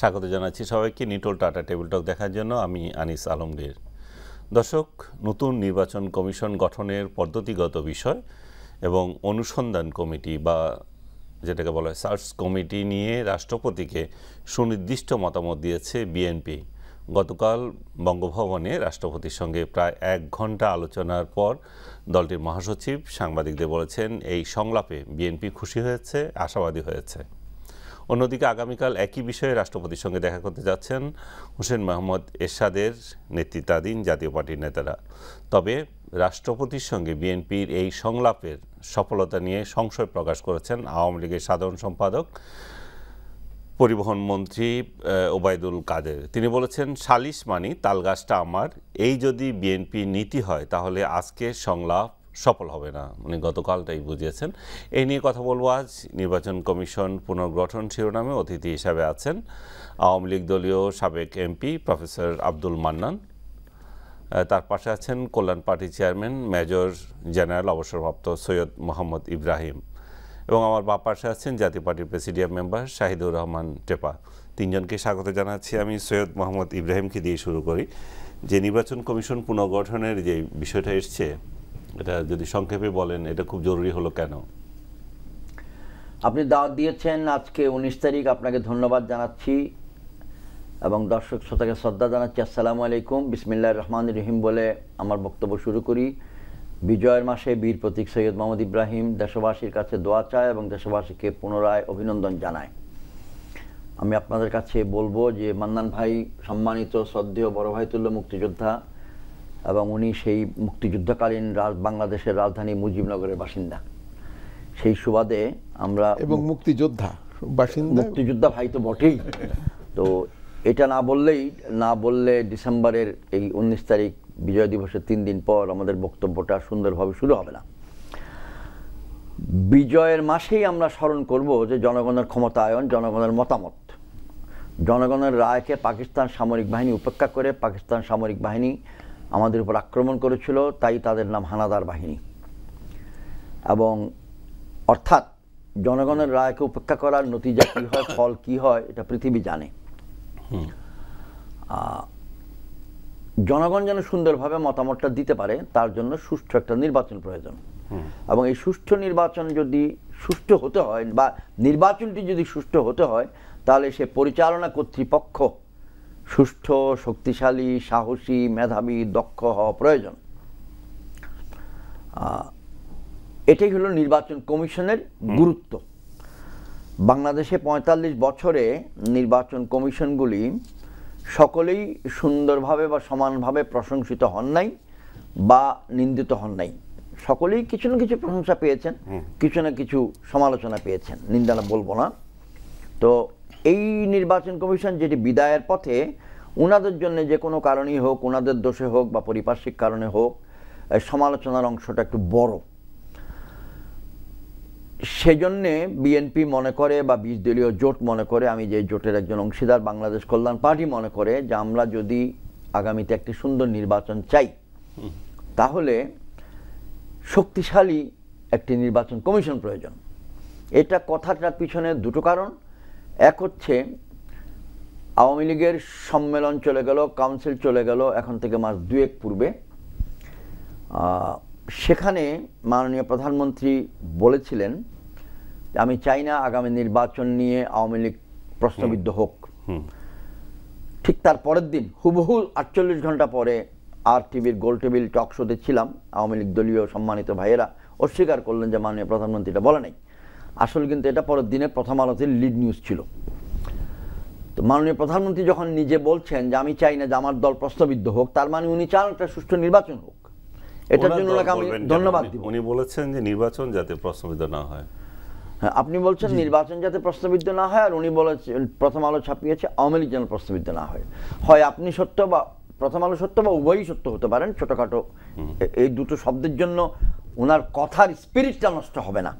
স্বাগত জানাচ্ছি সবাইকে নিটোল টাটা টেবিল টক দেখার জন্য আমি আনিস আলমগীর দর্শক নতুন নির্বাচন কমিশন গঠনের পদ্ধতিগত বিষয় এবং অনুসন্ধান কমিটি বা যেটাকে বলা হয় সার্চ কমিটি নিয়ে রাষ্ট্রপতিকে সুনির্দিষ্ট মতামত দিয়েছে বিএনপি গতকাল বঙ্গভবনে রাষ্ট্রপতির সঙ্গে প্রায় এক ঘন্টা আলোচনার পর দলটির মহাসচিব সাংবাদিকদের বলেছেন এই সংলাপে বিএনপি খুশি হয়েছে আশাবাদী হয়েছে অন্যদিকে আগামীকাল একই বিষয়ে রাষ্ট্রপতির সঙ্গে দেখা করতে যাচ্ছেন হোসেন মাহমুদ এরশাদের নেতৃত্বাধীন জাতীয় পার্টির নেতারা তবে রাষ্ট্রপতির সঙ্গে বিএনপির এই সংলাপের সফলতা নিয়ে সংশয় প্রকাশ করেছেন আওয়ামী লীগের সাধারণ সম্পাদক পরিবহন মন্ত্রী ওবায়দুল কাদের তিনি বলেছেন সালিশ মানি তালগাছটা আমার এই যদি বিএনপি নীতি হয় তাহলে আজকে সংলাপ সফল হবে না উনি গতকালটাই বুঝিয়েছেন এই নিয়ে কথা বলবো আজ নির্বাচন কমিশন পুনর্গঠন শিরোনামে অতিথি হিসাবে আছেন আওয়ামী লীগ দলীয় সাবেক এমপি প্রফেসর আব্দুল মান্নান তার পাশে আছেন Kalyan party chairman major general অবসরপ্রাপ্ত সৈয়দ মোহাম্মদ ইব্রাহিম এবং আমার বাপ পাশে আছেন জাতীয় পার্টির প্রেসিডিয়াম মেম্বার শাহিদুর রহমান টেপা তিনজনকে স্বাগত জানাচ্ছি আমি সৈয়দ মোহাম্মদ ইব্রাহিমকে দিয়ে শুরু করি যে নির্বাচন কমিশন পুনর্গঠনের যে বিষয়টা এসছে এটা যদি সংক্ষেপে বলেন এটা খুব জরুরি হলো কেন আপনি দাওয়াত দিয়েছেন আজকে উনিশ তারিখ আপনাকে ধন্যবাদ জানাচ্ছি এবং দর্শক শ্রোতাকে শ্রদ্ধা জানাচ্ছি আসসালামু আলাইকুম বিসমিল্লা রহমান রহিম বলে আমার বক্তব্য শুরু করি বিজয়ের মাসে বীর প্রতীক সৈয়দ মোহাম্মদ ইব্রাহিম দেশবাসীর কাছে দোয়া চায় এবং দেশবাসীকে পুনরায় অভিনন্দন জানায় আমি আপনাদের কাছে বলবো যে মান্নান ভাই সম্মানিত শ্রদ্ধেয় বড় ভাইতুল্য মুক্তিযোদ্ধা এবং উনি সেই মুক্তিযুদ্ধকালীন বাংলাদেশের রাজধানী মুজিবনগরের বাসিন্দা সেই সুবাদে আমরা এবং মুক্তিযোদ্ধা বাসিন্দা মুক্তিযোদ্ধা ভাই তো বটেই তো এটা না বললেই না বললে ডিসেম্বরের এই উনিশ তারিখ বিজয় দিবসের তিন দিন পর আমাদের বক্তব্যটা সুন্দরভাবে শুরু হবে না বিজয়ের মাসেই আমরা স্মরণ করব যে জনগণের ক্ষমতায়ন জনগণের মতামত জনগণের রায়কে পাকিস্তান সামরিক বাহিনী উপেক্ষা করে পাকিস্তান সামরিক বাহিনী আমাদের উপর আক্রমণ করেছিল তাই তাদের নাম হানাদার বাহিনী এবং অর্থাৎ জনগণের রায়কে উপেক্ষা করার নতিজা কী হয় ফল কি হয় এটা পৃথিবী জানে জনগণ যেন সুন্দরভাবে মতামতটা দিতে পারে তার জন্য সুষ্ঠু একটা নির্বাচন প্রয়োজন এবং এই সুষ্ঠু নির্বাচন যদি সুষ্ঠু হতে হয় বা নির্বাচনটি যদি সুষ্ঠু হতে হয় তাহলে সে পরিচালনা কর্তৃপক্ষ সুস্থ শক্তিশালী সাহসী মেধাবী দক্ষ হওয়া প্রয়োজন এটাই হলো নির্বাচন কমিশনের গুরুত্ব বাংলাদেশে ৪৫ বছরে নির্বাচন কমিশনগুলি সকলেই সুন্দরভাবে বা সমানভাবে প্রশংসিত হন নাই বা নিন্দিত হন নাই সকলেই কিছু না কিছু প্রশংসা পেয়েছেন কিছু না কিছু সমালোচনা পেয়েছেন নিন্দা বলবো না তো এই নির্বাচন কমিশন যেটি বিদায়ের পথে ওনাদের জন্য যে কোনো কারণেই হোক ওনাদের দোষে হোক বা পরিপার্শ্বিক কারণে হোক সমালোচনার অংশটা একটু বড় সেজন্যে বিএনপি মনে করে বা বিশ দলীয় জোট মনে করে আমি যে জোটের একজন অংশীদার বাংলাদেশ কল্যাণ পার্টি মনে করে যে আমরা যদি আগামীতে একটি সুন্দর নির্বাচন চাই তাহলে শক্তিশালী একটি নির্বাচন কমিশন প্রয়োজন এটা কথাটার পিছনে দুটো কারণ এক হচ্ছে আওয়ামী লীগের সম্মেলন চলে গেল কাউন্সিল চলে গেল এখন থেকে মাস দুয়েক পূর্বে সেখানে মাননীয় প্রধানমন্ত্রী বলেছিলেন আমি চাই না আগামী নির্বাচন নিয়ে আওয়ামী লীগ প্রশ্নবিদ্ধ হোক ঠিক তার পরের দিন হুবহু আটচল্লিশ ঘন্টা পরে আর টিভির গোল টেবিল টক শোতে ছিলাম আওয়ামী লীগ দলীয় সম্মানিত ভাইয়েরা অস্বীকার করলেন যে মাননীয় প্রধানমন্ত্রীটা বলে নাই আসলে কিন্তু এটা পরের দিনে প্রথম আলোতে লিড নিউজ ছিল তো মাননীয় প্রধানমন্ত্রী যখন নিজে বলছেন যে আমি চাই না যে আমার দল প্রশ্নবিদ্ধ হোক তার মানে উনি চান একটা সুষ্ঠু নির্বাচন হোক এটার জন্য আমি ধন্যবাদ দিব উনি বলেছেন যে নির্বাচন যাতে প্রশ্নবিদ্ধ না হয় হ্যাঁ আপনি বলছেন নির্বাচন যাতে প্রশ্নবিদ্ধ না হয় আর উনি বলেছেন প্রথম আলো ছাপিয়েছে আওয়ামী লীগ যেন প্রশ্নবিদ্ধ না হয় হয় আপনি সত্য বা প্রথম আলো সত্য বা উভয়ই সত্য হতে পারেন ছোটখাটো এই দুটো শব্দের জন্য ওনার কথার স্পিরিটটা নষ্ট হবে না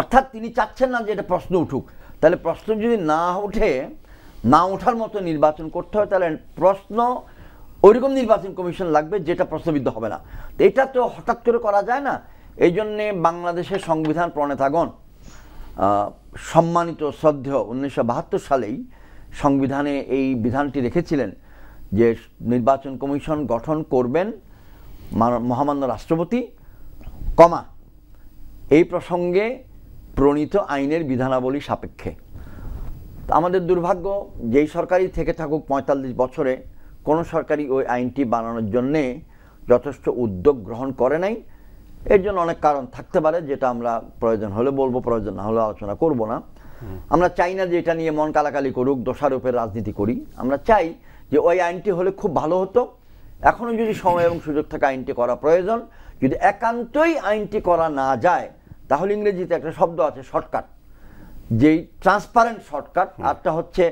অর্থাৎ তিনি চাচ্ছেন না যে এটা প্রশ্ন উঠুক তাহলে প্রশ্ন যদি না ওঠে না ওঠার মতো নির্বাচন করতে হয় তাহলে প্রশ্ন ওইরকম নির্বাচন কমিশন লাগবে যেটা প্রশ্নবিদ্ধ হবে না তো এটা তো হঠাৎ করে করা যায় না এই জন্যে বাংলাদেশের সংবিধান প্রণেতাগণ সম্মানিত শ্রদ্ধ উনিশশো সালেই সংবিধানে এই বিধানটি রেখেছিলেন যে নির্বাচন কমিশন গঠন করবেন মহামান্য রাষ্ট্রপতি কমা এই প্রসঙ্গে প্রণীত আইনের বিধানাবলী সাপেক্ষে আমাদের দুর্ভাগ্য যেই সরকারি থেকে থাকুক পঁয়তাল্লিশ বছরে কোনো সরকারি ওই আইনটি বানানোর জন্যে যথেষ্ট উদ্যোগ গ্রহণ করে নাই এর জন্য অনেক কারণ থাকতে পারে যেটা আমরা প্রয়োজন হলে বলবো প্রয়োজন না হলে আলোচনা করব না আমরা চাই না যে এটা নিয়ে মন কালাকালি করুক দোষারোপের রাজনীতি করি আমরা চাই যে ওই আইনটি হলে খুব ভালো হতো এখনও যদি সময় এবং সুযোগ থাকে আইনটি করা প্রয়োজন যদি একান্তই আইনটি করা না যায় তাহলে ইংরেজিতে একটা শব্দ আছে শর্টকাট যেই ট্রান্সপারেন্ট শর্টকাট আরটা হচ্ছে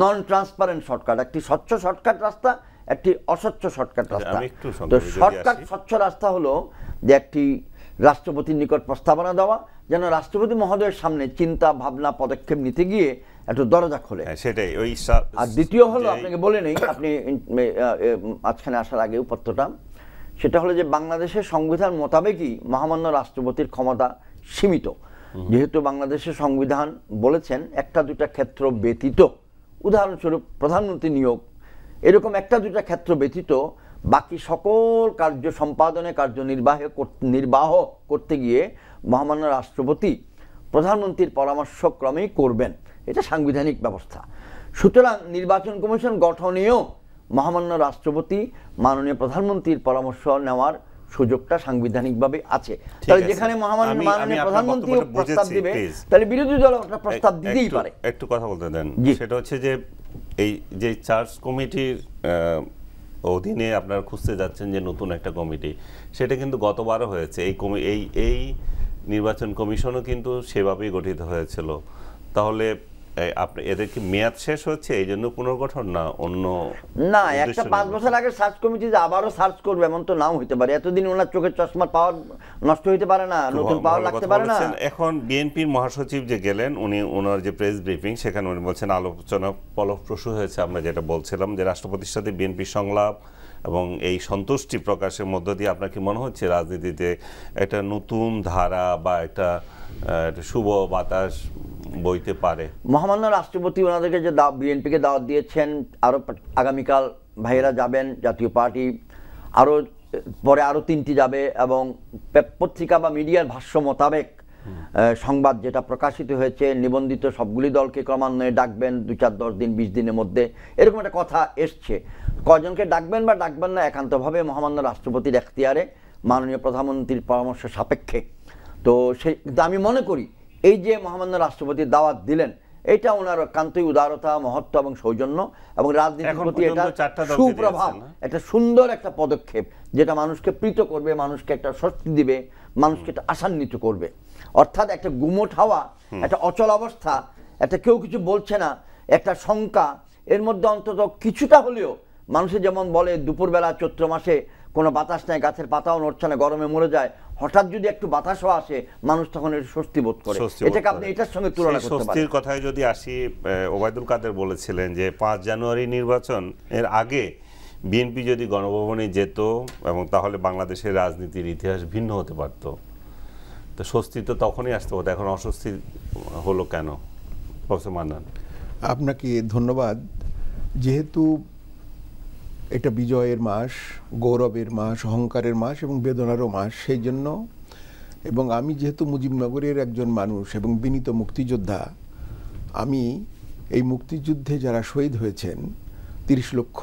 নন ট্রান্সপারেন্ট শর্টকাট একটি স্বচ্ছ শর্টকাট রাস্তা একটি অস্বচ্ছ শর্টকাট আচ্ছা, রাস্তা তো শর্টকাট স্বচ্ছ রাস্তা হলো যে একটি রাষ্ট্রপতির নিকট প্রস্তাবনা দেওয়া যেন রাষ্ট্রপতি মহোদয়ের সামনে চিন্তা ভাবনা পদক্ষেপ নিতে গিয়ে একটু দরজা খোলে হ্যাঁ, সেটাই ওই আর দ্বিতীয় হলো আপনাকে বলে নেই আপনি মাঝখানে আসার আগে উপাত্তটা সেটা হলো যে বাংলাদেশের সংবিধান মোতাবেকই মহামান্য রাষ্ট্রপতির ক্ষমতা সীমিত যেহেতু বাংলাদেশের সংবিধান বলেছেন একটা দুটা ক্ষেত্র ব্যতীত উদাহরণস্বরূপ প্রধানমন্ত্রী নিয়োগ এরকম একটা দুটা ক্ষেত্র ব্যতীত বাকি সকল কার্য সম্পাদনে কার্য নির্বাহ নির্বাহ করতে গিয়ে মহামান্য রাষ্ট্রপতি প্রধানমন্ত্রীর পরামর্শক্রমেই করবেন এটা সাংবিধানিক ব্যবস্থা সুতরাং নির্বাচন কমিশন গঠনেও মহামান্য রাষ্ট্রপতি মাননীয় প্রধানমন্ত্রীর পরামর্শ নেওয়ার সুযোগটা সাংবিধানিকভাবে আছে তাহলে যেখানে মহামান্য মাননীয় প্রধানমন্ত্রী প্রস্তাব দিবে তাহলে বিরোধী দল একটা প্রস্তাব দিতেই পারে একটু কথা বলতে দেন সেটা হচ্ছে যে এই যে চার্জ কমিটির অধীনে আপনারা খুঁজতে যাচ্ছেন যে নতুন একটা কমিটি সেটা কিন্তু গতবারও হয়েছে এই কমি এই এই নির্বাচন কমিশনও কিন্তু সেভাবেই গঠিত হয়েছিল তাহলে আপনি এদের মেয়াদ শেষ হচ্ছে এই জন্য পুনর্গঠন না অন্য না একটা পাঁচ বছর আগে সার্চ কমিটি যে আবারও সার্চ করবে এমন তো নাও হতে পারে এতদিন ওনার চোখের চশমার পাওয়ার নষ্ট হইতে পারে না নতুন পাওয়ার লাগতে পারে না এখন বিএনপির মহাসচিব যে গেলেন উনি ওনার যে প্রেস ব্রিফিং সেখানে উনি বলছেন আলোচনা পলপ্রসূ হয়েছে আমরা যেটা বলছিলাম যে রাষ্ট্রপতির সাথে বিএনপি সংলাপ এবং এই সন্তুষ্টি প্রকাশের মধ্য দিয়ে আপনার কি মনে হচ্ছে রাজনীতিতে একটা নতুন ধারা বা একটা শুভ বাতাস বইতে পারে মহামান্য রাষ্ট্রপতি ওনাদেরকে যে বিএনপিকে দাওয়াত দিয়েছেন আরও আগামীকাল ভাইয়েরা যাবেন জাতীয় পার্টি আরও পরে আরও তিনটি যাবে এবং পত্রিকা বা মিডিয়ার ভাষ্য মোতাবেক সংবাদ যেটা প্রকাশিত হয়েছে নিবন্ধিত সবগুলি দলকে ক্রমান্বয়ে ডাকবেন দু চার দশ দিন বিশ দিনের মধ্যে এরকম একটা কথা এসছে কজনকে ডাকবেন বা ডাকবেন না একান্তভাবে মহামান্য রাষ্ট্রপতির এখতিয়ারে মাননীয় প্রধানমন্ত্রীর পরামর্শ সাপেক্ষে তো সেই আমি মনে করি এই যে মহামান্য রাষ্ট্রপতি দাওয়াত দিলেন এটা ওনার কান্তই উদারতা মহত্ব এবং সৌজন্য এবং রাজনীতির প্রতি এটা সুপ্রভাব একটা সুন্দর একটা পদক্ষেপ যেটা মানুষকে প্রীত করবে মানুষকে একটা স্বস্তি দিবে মানুষকে একটা আশান্বিত করবে অর্থাৎ একটা গুমোট হাওয়া একটা অচল অবস্থা একটা কেউ কিছু বলছে না একটা শঙ্কা এর মধ্যে অন্তত কিছুটা হলেও মানুষে যেমন বলে দুপুরবেলা চৈত্র মাসে কোনো বাতাস নেই গাছের পাতাও নড়ছে না গরমে মরে যায় হঠাৎ যদি একটু বাতাসও আসে মানুষ তখন এটা স্বস্তি বোধ করে এটাকে আপনি এটার সঙ্গে তুলনা করতে পারেন স্বস্তির কথায় যদি আসি ওবায়দুল কাদের বলেছিলেন যে পাঁচ জানুয়ারি নির্বাচন এর আগে বিএনপি যদি গণভবনে যেত এবং তাহলে বাংলাদেশের রাজনীতির ইতিহাস ভিন্ন হতে পারত তো স্বস্তি তো তখনই আসতে হতো এখন অস্বস্তি হলো কেন প্রফেসর মান্নান আপনাকে ধন্যবাদ যেহেতু এটা বিজয়ের মাস গৌরবের মাস অহংকারের মাস এবং বেদনারও মাস সেই জন্য এবং আমি যেহেতু মুজিবনগরের একজন মানুষ এবং বিনীত মুক্তিযোদ্ধা আমি এই মুক্তিযুদ্ধে যারা শহীদ হয়েছেন তিরিশ লক্ষ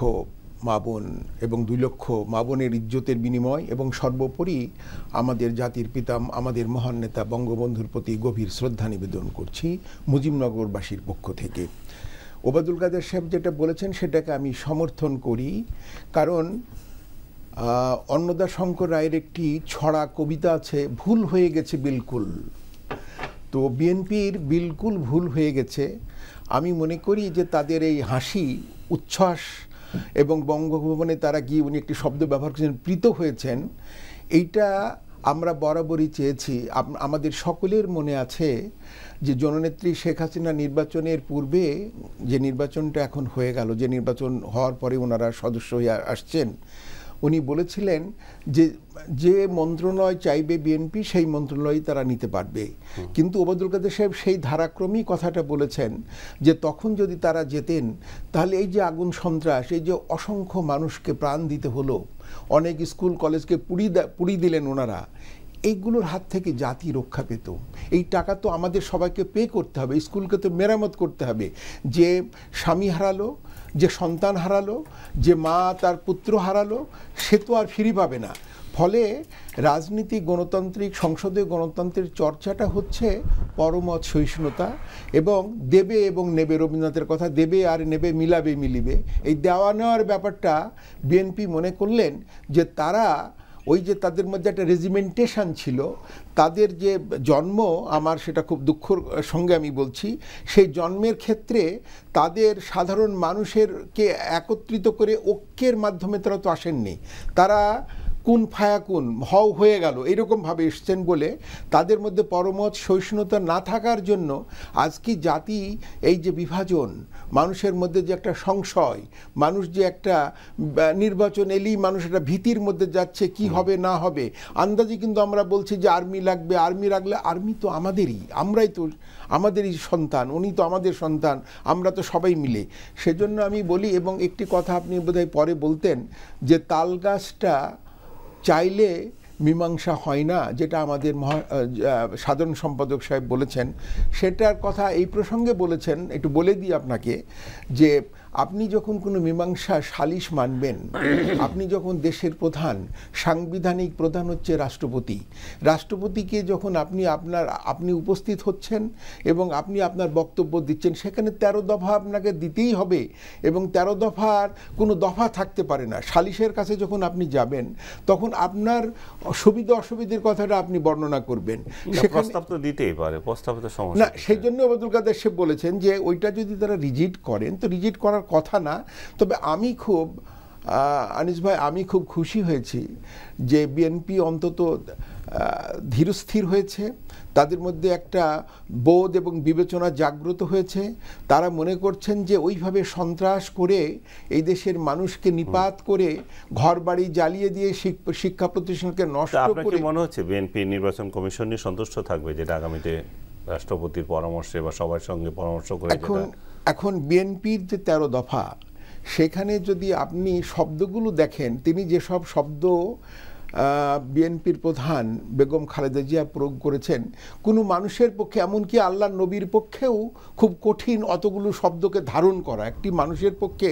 মাবন এবং দুই লক্ষ মাবনের ইজ্জতের বিনিময় এবং সর্বোপরি আমাদের জাতির পিতাম আমাদের মহান নেতা বঙ্গবন্ধুর প্রতি গভীর শ্রদ্ধা নিবেদন করছি মুজিবনগরবাসীর পক্ষ থেকে ওবায়দুল কাদের সাহেব যেটা বলেছেন সেটাকে আমি সমর্থন করি কারণ অন্নদা শঙ্কর রায়ের একটি ছড়া কবিতা আছে ভুল হয়ে গেছে বিলকুল তো বিএনপির বিলকুল ভুল হয়ে গেছে আমি মনে করি যে তাদের এই হাসি উচ্ছ্বাস এবং বঙ্গভবনে তারা গিয়ে উনি একটি শব্দ ব্যবহার করেছেন প্রীত হয়েছেন এইটা আমরা বরাবরই চেয়েছি আমাদের সকলের মনে আছে যে জননেত্রী শেখ হাসিনা নির্বাচনের পূর্বে যে নির্বাচনটা এখন হয়ে গেল যে নির্বাচন হওয়ার পরে ওনারা সদস্য হয়ে আসছেন উনি বলেছিলেন যে যে মন্ত্রণালয় চাইবে বিএনপি সেই মন্ত্রণালয়ই তারা নিতে পারবে কিন্তু ওবায়দুল কাদের সাহেব সেই ধারাক্রমেই কথাটা বলেছেন যে তখন যদি তারা যেতেন তাহলে এই যে আগুন সন্ত্রাস এই যে অসংখ্য মানুষকে প্রাণ দিতে হলো অনেক স্কুল কলেজকে পুড়ি পুড়ি দিলেন ওনারা এইগুলোর হাত থেকে জাতি রক্ষা পেত এই টাকা তো আমাদের সবাইকে পে করতে হবে স্কুলকে তো মেরামত করতে হবে যে স্বামী হারালো যে সন্তান হারালো যে মা তার পুত্র হারালো সে তো আর ফিরি পাবে না ফলে রাজনীতি গণতান্ত্রিক সংসদীয় গণতন্ত্রের চর্চাটা হচ্ছে পরমত সহিষ্ণুতা এবং দেবে এবং নেবে রবীন্দ্রনাথের কথা দেবে আর নেবে মিলাবে মিলিবে এই দেওয়া নেওয়ার ব্যাপারটা বিএনপি মনে করলেন যে তারা ওই যে তাদের মধ্যে একটা রেজিমেন্টেশন ছিল তাদের যে জন্ম আমার সেটা খুব দুঃখর সঙ্গে আমি বলছি সেই জন্মের ক্ষেত্রে তাদের সাধারণ মানুষেরকে একত্রিত করে ঐক্যের মাধ্যমে তারা তো আসেননি তারা কুন ফায়াকুন হও হয়ে গেল এরকমভাবে এসছেন বলে তাদের মধ্যে পরমত সহিষ্ণুতা না থাকার জন্য আজকে জাতি এই যে বিভাজন মানুষের মধ্যে যে একটা সংশয় মানুষ যে একটা নির্বাচন এলেই মানুষ একটা ভীতির মধ্যে যাচ্ছে কি হবে না হবে আন্দাজে কিন্তু আমরা বলছি যে আর্মি লাগবে আর্মি লাগলে আর্মি তো আমাদেরই আমরাই তো আমাদেরই সন্তান উনি তো আমাদের সন্তান আমরা তো সবাই মিলে সেজন্য আমি বলি এবং একটি কথা আপনি বোধহয় পরে বলতেন যে তাল গাছটা চাইলে মীমাংসা হয় না যেটা আমাদের মহা সাধারণ সম্পাদক সাহেব বলেছেন সেটার কথা এই প্রসঙ্গে বলেছেন একটু বলে দিই আপনাকে যে আপনি যখন কোনো মীমাংসা সালিশ মানবেন আপনি যখন দেশের প্রধান সাংবিধানিক প্রধান হচ্ছে রাষ্ট্রপতি রাষ্ট্রপতিকে যখন আপনি আপনার আপনি উপস্থিত হচ্ছেন এবং আপনি আপনার বক্তব্য দিচ্ছেন সেখানে তেরো দফা আপনাকে দিতেই হবে এবং তেরো দফার কোনো দফা থাকতে পারে না সালিশের কাছে যখন আপনি যাবেন তখন আপনার সুবিধা অসুবিধের কথাটা আপনি বর্ণনা করবেন প্রস্তাব তো দিতেই পারে প্রস্তাব তো সমস্যা না সেই জন্য অবদুল কাদের সে বলেছেন যে ওইটা যদি তারা রিজিট করেন তো রিজিট করার করার কথা না তবে আমি খুব আনিস ভাই আমি খুব খুশি হয়েছি যে বিএনপি অন্তত ধীরস্থির হয়েছে তাদের মধ্যে একটা বোধ এবং বিবেচনা জাগ্রত হয়েছে তারা মনে করছেন যে ওইভাবে সন্ত্রাস করে এই দেশের মানুষকে নিপাত করে ঘর বাড়ি জ্বালিয়ে দিয়ে শিক্ষা প্রতিষ্ঠানকে নষ্ট করে মনে হচ্ছে বিএনপি নির্বাচন কমিশন নিয়ে সন্তুষ্ট থাকবে যেটা আগামীতে রাষ্ট্রপতির পরামর্শে বা সবার সঙ্গে পরামর্শ করে এখন এখন বিএনপির যে তেরো দফা সেখানে যদি আপনি শব্দগুলো দেখেন তিনি যেসব শব্দ বিএনপির প্রধান বেগম খালেদা জিয়া প্রয়োগ করেছেন কোনো মানুষের পক্ষে এমনকি আল্লাহ নবীর পক্ষেও খুব কঠিন অতগুলো শব্দকে ধারণ করা একটি মানুষের পক্ষে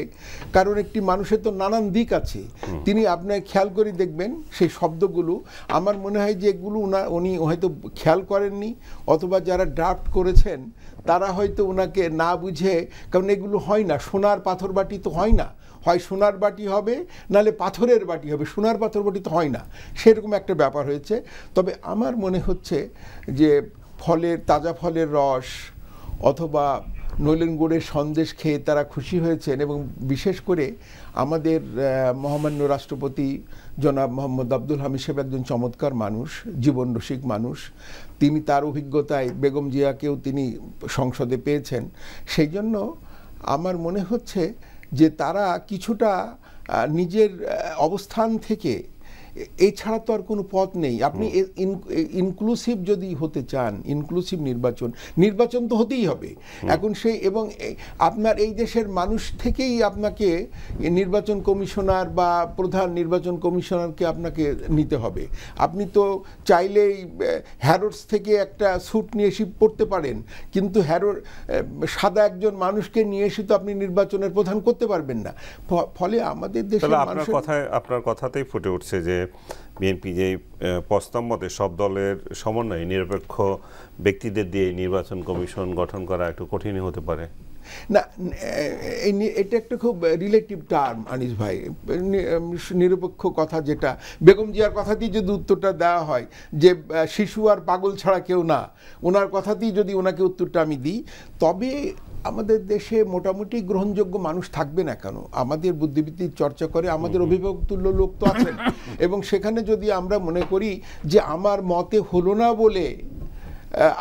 কারণ একটি মানুষের তো নানান দিক আছে তিনি আপনার খেয়াল করে দেখবেন সেই শব্দগুলো আমার মনে হয় যে এগুলো উনি হয়তো খেয়াল করেননি অথবা যারা ড্রাফট করেছেন তারা হয়তো ওনাকে না বুঝে কারণ এগুলো হয় না সোনার পাথর বাটি তো হয় না হয় সোনার বাটি হবে নালে পাথরের বাটি হবে সোনার পাথর বাটি তো হয় না সেরকম একটা ব্যাপার হয়েছে তবে আমার মনে হচ্ছে যে ফলের তাজা ফলের রস অথবা নলেনগুড়ের সন্দেশ খেয়ে তারা খুশি হয়েছেন এবং বিশেষ করে আমাদের মহামান্য রাষ্ট্রপতি জনাব মোহাম্মদ আব্দুল হামিদ সাহেব একজন চমৎকার মানুষ জীবন রসিক মানুষ তিনি তার অভিজ্ঞতায় বেগম জিয়াকেও তিনি সংসদে পেয়েছেন সেই জন্য আমার মনে হচ্ছে যে তারা কিছুটা নিজের অবস্থান থেকে এছাড়া তো আর কোনো পথ নেই আপনি ইনক্লুসিভ যদি হতে চান ইনক্লুসিভ নির্বাচন নির্বাচন তো হতেই হবে এখন সেই এবং আপনার এই দেশের মানুষ থেকেই আপনাকে নির্বাচন কমিশনার বা প্রধান নির্বাচন কমিশনারকে আপনাকে নিতে হবে আপনি তো চাইলেই হ্যারোডস থেকে একটা স্যুট নিয়ে এসে পড়তে পারেন কিন্তু হ্যারো সাদা একজন মানুষকে নিয়ে এসে তো আপনি নির্বাচনের প্রধান করতে পারবেন না ফলে আমাদের দেশের আপনার কথা আপনার কথাতেই ফুটে উঠছে যে বিএনপি যে মতে সব দলের সমন্বয়ে নিরপেক্ষ ব্যক্তিদের দিয়ে নির্বাচন কমিশন গঠন করা একটু কঠিনই হতে পারে না এটা একটা খুব রিলেটিভ টার্ম আনিস ভাই নিরপেক্ষ কথা যেটা বেগম জিয়ার কথাতেই যদি উত্তরটা দেওয়া হয় যে শিশু আর পাগল ছাড়া কেউ না ওনার কথাতেই যদি ওনাকে উত্তরটা আমি দিই তবে আমাদের দেশে মোটামুটি গ্রহণযোগ্য মানুষ থাকবে না কেন আমাদের বুদ্ধিবৃত্তির চর্চা করে আমাদের অভিভাবকতুল্য লোক তো আছেন এবং সেখানে যদি আমরা মনে করি যে আমার মতে হলো না বলে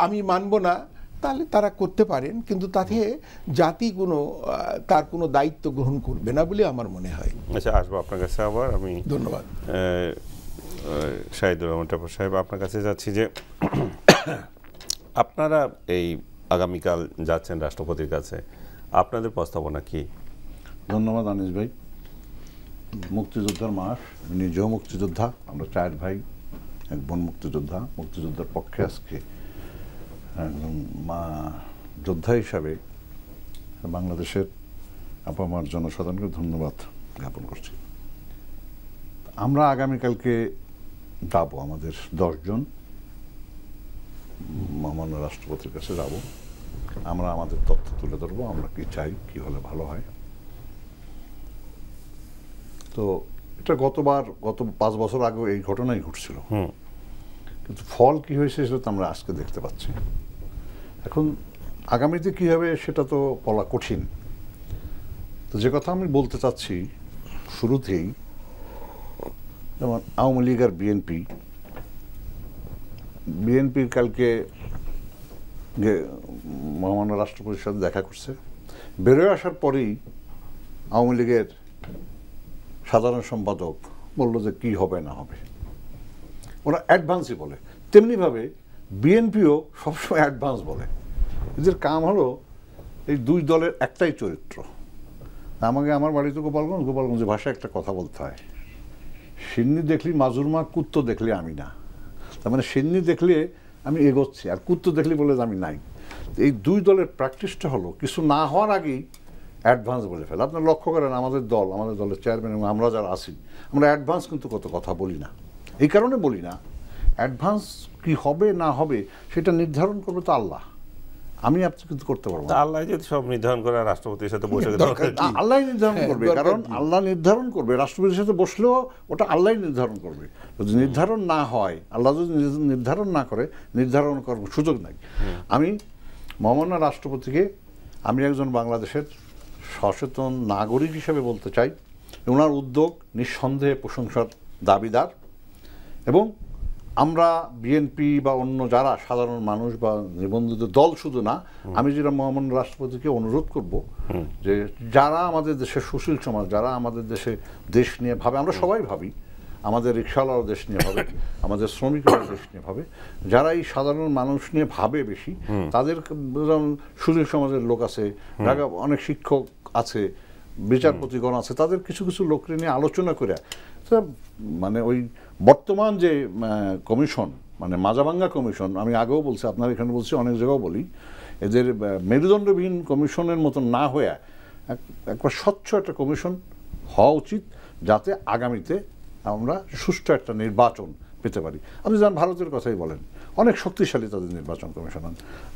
আমি মানব না তাহলে তারা করতে পারেন কিন্তু তাতে জাতি কোনো তার কোনো দায়িত্ব গ্রহণ করবে না বলে আমার মনে হয় আচ্ছা আসবো আপনার কাছে আবার আমি ধন্যবাদ শাহিদুর রহমান টাপুর সাহেব আপনার কাছে যাচ্ছি যে আপনারা এই আগামীকাল যাচ্ছেন রাষ্ট্রপতির কাছে আপনাদের প্রস্তাবনা কি ধন্যবাদ আনিস ভাই মুক্তিযোদ্ধার মাস নিজেও মুক্তিযোদ্ধা আমরা চার ভাই এক বোন মুক্তিযোদ্ধা মুক্তিযোদ্ধার পক্ষে আজকে একজন মা যোদ্ধা হিসাবে বাংলাদেশের আপামার জনসাধারণকে ধন্যবাদ জ্ঞাপন করছি আমরা আগামীকালকে যাব আমাদের দশজন মামান্য রাষ্ট্রপতির কাছে যাব আমরা আমাদের তথ্য তুলে ধরবো আমরা কি চাই কি হলে ভালো হয় তো এটা গতবার গত পাঁচ বছর আগে এই ঘটনাই ঘটছিল কিন্তু ফল কি হয়েছে সেটা তো আমরা আজকে দেখতে পাচ্ছি এখন আগামীতে কি হবে সেটা তো বলা কঠিন তো যে কথা আমি বলতে চাচ্ছি শুরুতেই যেমন আওয়ামী লীগ আর বিএনপি বিএনপির কালকে মহামান্য রাষ্ট্রপতির সাথে দেখা করছে বেরোয় আসার পরেই আওয়ামী লীগের সাধারণ সম্পাদক বলল যে কি হবে না হবে ওরা অ্যাডভান্সই বলে তেমনিভাবে বিএনপিও সবসময় অ্যাডভান্স বলে এদের কাম হলো এই দুই দলের একটাই চরিত্র আমাকে আমার বাড়িতে গোপালগঞ্জ গোপালগঞ্জে ভাষায় একটা কথা বলতে হয় সিন্নি দেখলি মাজুর মা কুত্ত দেখলে আমি না তার মানে সিন্নি দেখলে আমি এগোচ্ছি আর কুত্ত দেখলে বলে আমি নাই এই দুই দলের প্র্যাকটিসটা হলো কিছু না হওয়ার আগেই অ্যাডভান্স বলে ফেলে আপনার লক্ষ্য করেন আমাদের দল আমাদের দলের চেয়ারম্যান এবং আমরা যারা আছি আমরা অ্যাডভান্স কিন্তু কত কথা বলি না এই কারণে বলি না অ্যাডভান্স কি হবে না হবে সেটা নির্ধারণ করবে তো আল্লাহ আমি আপনি কিন্তু করতে পারবো আল্লাহ যদি সব নির্ধারণ করে রাষ্ট্রপতির সাথে বসে আল্লাহ নির্ধারণ হ্যাঁ, করবে কারণ আল্লাহ নির্ধারণ করবে রাষ্ট্রপতির সাথে বসলেও ওটা আল্লাহ নির্ধারণ করবে যদি নির্ধারণ না হয় আল্লাহ যদি নির্ধারণ না করে নির্ধারণ করার সুযোগ নাই আমি মহামান্য রাষ্ট্রপতিকে আমি একজন বাংলাদেশের সচেতন নাগরিক হিসেবে বলতে চাই ওনার উদ্যোগ নিঃসন্দেহে প্রশংসার দাবিদার এবং আমরা বিএনপি বা অন্য যারা সাধারণ মানুষ বা নিবন্ধিত দল শুধু না আমি যেটা মহামান্য রাষ্ট্রপতিকে অনুরোধ করব যে যারা আমাদের দেশের সুশীল সমাজ যারা আমাদের দেশে দেশ নিয়ে ভাবে আমরা সবাই ভাবি আমাদের রিক্সাওয়ালার দেশ নিয়ে ভাবে আমাদের শ্রমিকরাও দেশ নিয়ে ভাবে যারা এই সাধারণ মানুষ নিয়ে ভাবে বেশি তাদের সুশীল সমাজের লোক আছে যারা অনেক শিক্ষক আছে বিচারপতিগণ আছে তাদের কিছু কিছু লোককে নিয়ে আলোচনা করে মানে ওই বর্তমান যে কমিশন মানে মাজাভাঙ্গা কমিশন আমি আগেও বলছি আপনার এখানে বলছি অনেক জায়গাও বলি এদের মেরুদণ্ডবিহীন কমিশনের মতন না হয়ে একবার স্বচ্ছ একটা কমিশন হওয়া উচিত যাতে আগামীতে আমরা সুষ্ঠু একটা নির্বাচন পেতে পারি আপনি যেমন ভারতের কথাই বলেন অনেক শক্তিশালী তাদের নির্বাচন কমিশন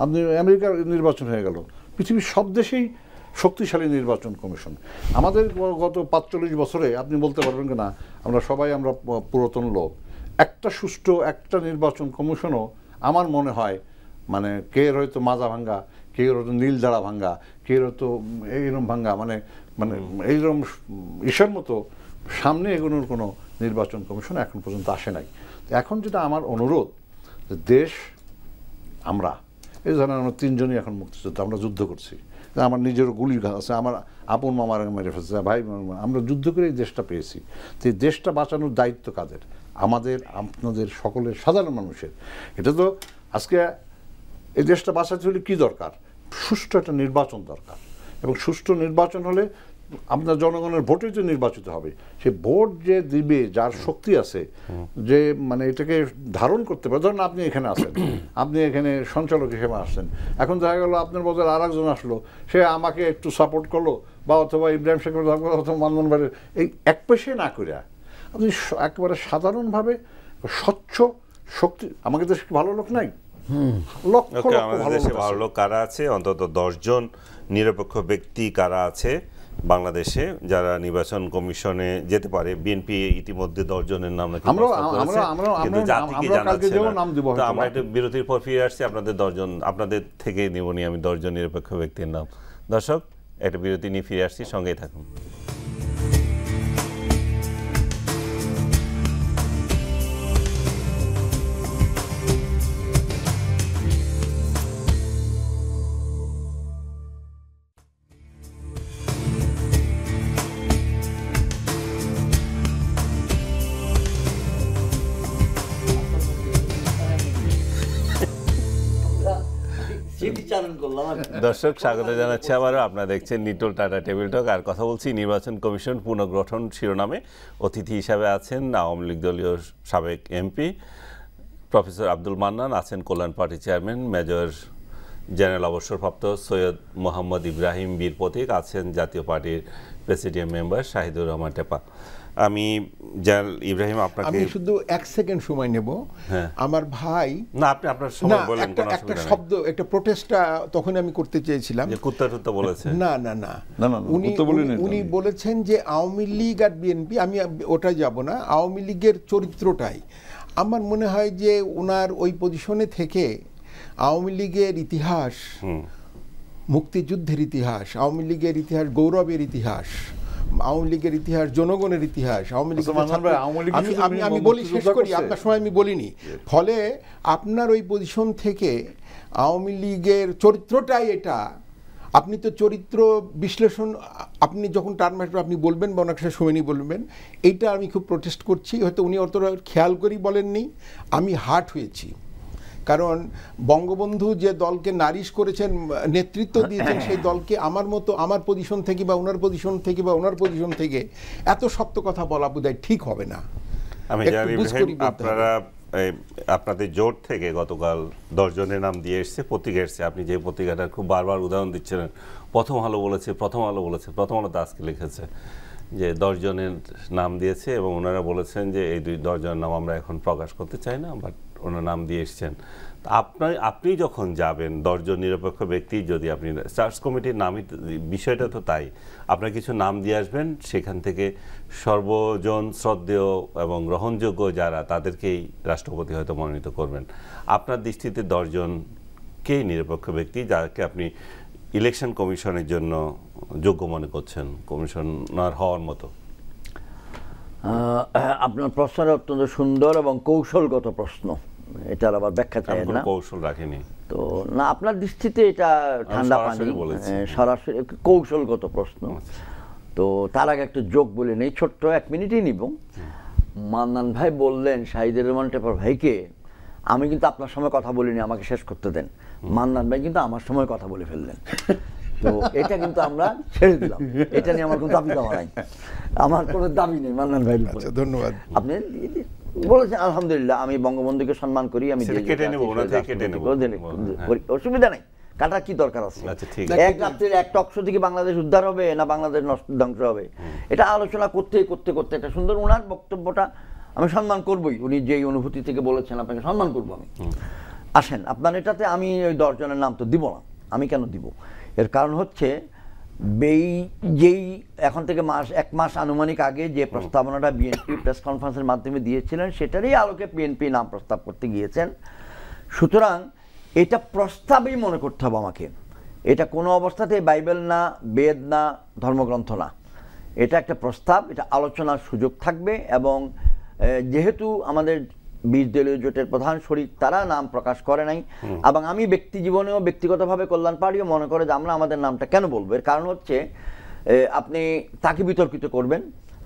আপনি আমেরিকার নির্বাচন হয়ে গেল পৃথিবীর সব দেশেই শক্তিশালী নির্বাচন কমিশন আমাদের গত পাঁচচল্লিশ বছরে আপনি বলতে পারবেন না আমরা সবাই আমরা পুরাতন লোক একটা সুষ্ঠু একটা নির্বাচন কমিশনও আমার মনে হয় মানে কে হয়তো মাজা ভাঙ্গা কে হয়তো নীল দাঁড়া ভাঙ্গা কে হয়তো এইরকম ভাঙ্গা মানে মানে এইরকম ইসের মতো সামনে এগোনোর কোনো নির্বাচন কমিশন এখন পর্যন্ত আসে নাই এখন যেটা আমার অনুরোধ দেশ আমরা এই ধরনের আমরা তিনজনই এখন মুক্তিযুদ্ধ আমরা যুদ্ধ করছি আমার নিজের গুলি আছে আমার আপন মামার মেরে ফেলছে ভাই আমরা যুদ্ধ করে এই দেশটা পেয়েছি তো এই দেশটা বাঁচানোর দায়িত্ব কাদের আমাদের আপনাদের সকলের সাধারণ মানুষের এটা তো আজকে এই দেশটা বাঁচাতে হলে কী দরকার সুষ্ঠু একটা নির্বাচন দরকার এবং সুষ্ঠু নির্বাচন হলে আপনার জনগণের ভোটে যে নির্বাচিত হবে সে ভোট যে দিবে যার শক্তি আছে যে মানে এটাকে ধারণ করতে পারে ধরুন আপনি এখানে আসেন আপনি এখানে সঞ্চালক হিসেবে আসছেন এখন দেখা গেলো আপনার বদলে আর একজন আসলো সে আমাকে একটু সাপোর্ট করলো বা অথবা ইব্রাহিম শেখর অথবা মানমোহন ভাইয়ের এই এক পেশে না করে আপনি একেবারে সাধারণভাবে স্বচ্ছ শক্তি আমাকে তো ভালো লোক নাই লক্ষ লক্ষ ভালো লোক কারা আছে অন্তত দশজন নিরপেক্ষ ব্যক্তি কারা আছে বাংলাদেশে যারা নির্বাচন কমিশনে যেতে পারে বিএনপি ইতিমধ্যে দশজনের নাম নাকি কিন্তু জাতিকে জানাচ্ছে আমরা একটা বিরতির পর ফিরে আসছি আপনাদের দশজন আপনাদের থেকে নেব আমি দশজন নিরপেক্ষ ব্যক্তির নাম দর্শক একটা বিরতি নিয়ে ফিরে আসছি সঙ্গেই থাকুন দর্শক স্বাগত জানাচ্ছি আবারও আপনারা দেখছেন নিটল টাটা টেবিল টক আর কথা বলছি নির্বাচন কমিশন পুনর্গঠন শিরোনামে অতিথি হিসাবে আছেন আওয়ামী লীগ দলীয় সাবেক এমপি প্রফেসর আব্দুল মান্নান আছেন Kalyan party chairman major general অবসরপ্রাপ্ত সৈয়দ মোহাম্মদ ইব্রাহিম বীর প্রতীক আছেন জাতীয় পার্টির প্রেসিডিয়াম মেম্বার শাহিদুর রহমান টেপা আমি জাল ইব্রাহিম আপনাকে আমি শুধু এক সেকেন্ড সময় নেব হ্যাঁ। আমার ভাই না আপনি আপনার সময় বলেন কোনো একটা শব্দ একটা প্রোটেস্টটা তখন আমি করতে চেয়েছিলাম যে কুত্তা টুত্তা বলেছে না না না উনি উনি বলেছেন যে আওয়ামী লীগ আর বিএনপি আমি ওটা যাব না আওয়ামী লীগের চরিত্রটাই আমার মনে হয় যে ওনার ওই পজিশনে থেকে আওয়ামী লীগের ইতিহাস মুক্তিযুদ্ধের ইতিহাস আওয়ামী লীগের ইতিহাস গৌরবের ইতিহাস আওয়ামী লীগের ইতিহাস জনগণের ইতিহাস আওয়ামী লীগ আমি আমি বলি শেষ করি আপনার সময় আমি বলিনি ফলে আপনার ওই পজিশন থেকে আওয়ামী লীগের চরিত্রটাই এটা আপনি তো চরিত্র বিশ্লেষণ আপনি যখন টার্ম আসবে আপনি বলবেন বা অনেক সময় নিয়ে বলবেন এইটা আমি খুব প্রোটেস্ট করছি হয়তো উনি অতটা খেয়াল করি বলেননি আমি হার্ট হয়েছি কারণ বঙ্গবন্ধু যে দলকে নারিশ করেছেন নেতৃত্ব হ্যাঁ। দিয়েছেন সেই দলকে আমার মতো আমার পজিশন থেকে বা ওনার পজিশন থেকে বা ওনার পজিশন থেকে এত শক্ত কথা বলা বোধ ঠিক হবে না আপনাদের জোট থেকে গতকাল দশজনের নাম দিয়ে এসছে পত্রিকা এসছে আপনি যে পত্রিকাটার খুব বারবার উদাহরণ দিচ্ছিলেন প্রথম আলো বলেছে প্রথম আলো বলেছে প্রথম আলো আজকে লিখেছে যে দশজনের নাম দিয়েছে এবং ওনারা বলেছেন যে এই দুই দশজনের নাম আমরা এখন প্রকাশ করতে চাই না বাট ওনার নাম দিয়ে এসছেন আপনার আপনি যখন যাবেন দশজন নিরপেক্ষ ব্যক্তি যদি আপনি সার্চ কমিটির নামই বিষয়টা তো তাই আপনার কিছু নাম দিয়ে আসবেন সেখান থেকে সর্বজন শ্রদ্ধেয় এবং গ্রহণযোগ্য যারা তাদেরকেই রাষ্ট্রপতি হয়তো মনোনীত করবেন আপনার দৃষ্টিতে দশজন কে নিরপেক্ষ ব্যক্তি যাকে আপনি ইলেকশন কমিশনের জন্য যোগ্য মনে করছেন কমিশনার হওয়ার মতো আপনার প্রশ্নটা অত্যন্ত সুন্দর এবং কৌশলগত প্রশ্ন এটার আবার ব্যাখ্যা চাই না কৌশল রাখেনি তো না আপনার দৃষ্টিতে এটা ঠান্ডা পানি হ্যাঁ, সরাসরি কৌশলগত প্রশ্ন আচ্ছা। তো তার আগে একটু যোগ বলে নেই ছোট্ট এক মিনিটই নিব মান্নান ভাই বললেন শাহিদুর রহমান টেপার ভাইকে আমি কিন্তু আপনার সময় কথা বলিনি আমাকে শেষ করতে দেন মান্নান ভাই কিন্তু আমার সময় কথা বলে ফেললেন তো এটা কিন্তু আমরা ছেড়ে দিলাম এটা নিয়ে আমার কোনো দাবি দেওয়া নাই আমার কোনো দাবি নেই মান্নান ভাই আচ্ছা, ধন্যবাদ আপনি বলেছেন আলহামদুলিল্লাহ আমি বঙ্গবন্ধুকে সম্মান করি আমি হ্যাঁ। অসুবিধা নেই কাটা কি দরকার আছে আচ্ছা, এক রাত্রির এক টকশো থেকে বাংলাদেশ উদ্ধার হবে না বাংলাদেশ নষ্ট ধ্বংস হবে এটা আলোচনা করতে করতে করতে একটা সুন্দর ওনার বক্তব্যটা আমি সম্মান করবই উনি যেই অনুভূতি থেকে বলেছেন আপনাকে সম্মান করবো আমি আসেন আপনার এটাতে আমি ওই দশজনের নাম তো দিব না আমি কেন দিব এর কারণ হচ্ছে বেই যেই এখন থেকে মাস এক মাস আনুমানিক আগে যে প্রস্তাবনাটা বিএনপি প্রেস কনফারেন্সের মাধ্যমে দিয়েছিলেন সেটারই আলোকে বিএনপি নাম প্রস্তাব করতে গিয়েছেন সুতরাং এটা প্রস্তাবই মনে করতে হবে আমাকে এটা কোনো অবস্থাতে বাইবেল না বেদ না ধর্মগ্রন্থ না এটা একটা প্রস্তাব এটা আলোচনার সুযোগ থাকবে এবং যেহেতু আমাদের বিশ দলীয় জোটের প্রধান শরীর তারা নাম প্রকাশ করে নাই এবং আমি ব্যক্তি জীবনেও ব্যক্তিগতভাবে কল্যাণ পাড়িও মনে করে যে আমরা আমাদের নামটা কেন বলবো এর কারণ হচ্ছে আপনি তাকে বিতর্কিত করবেন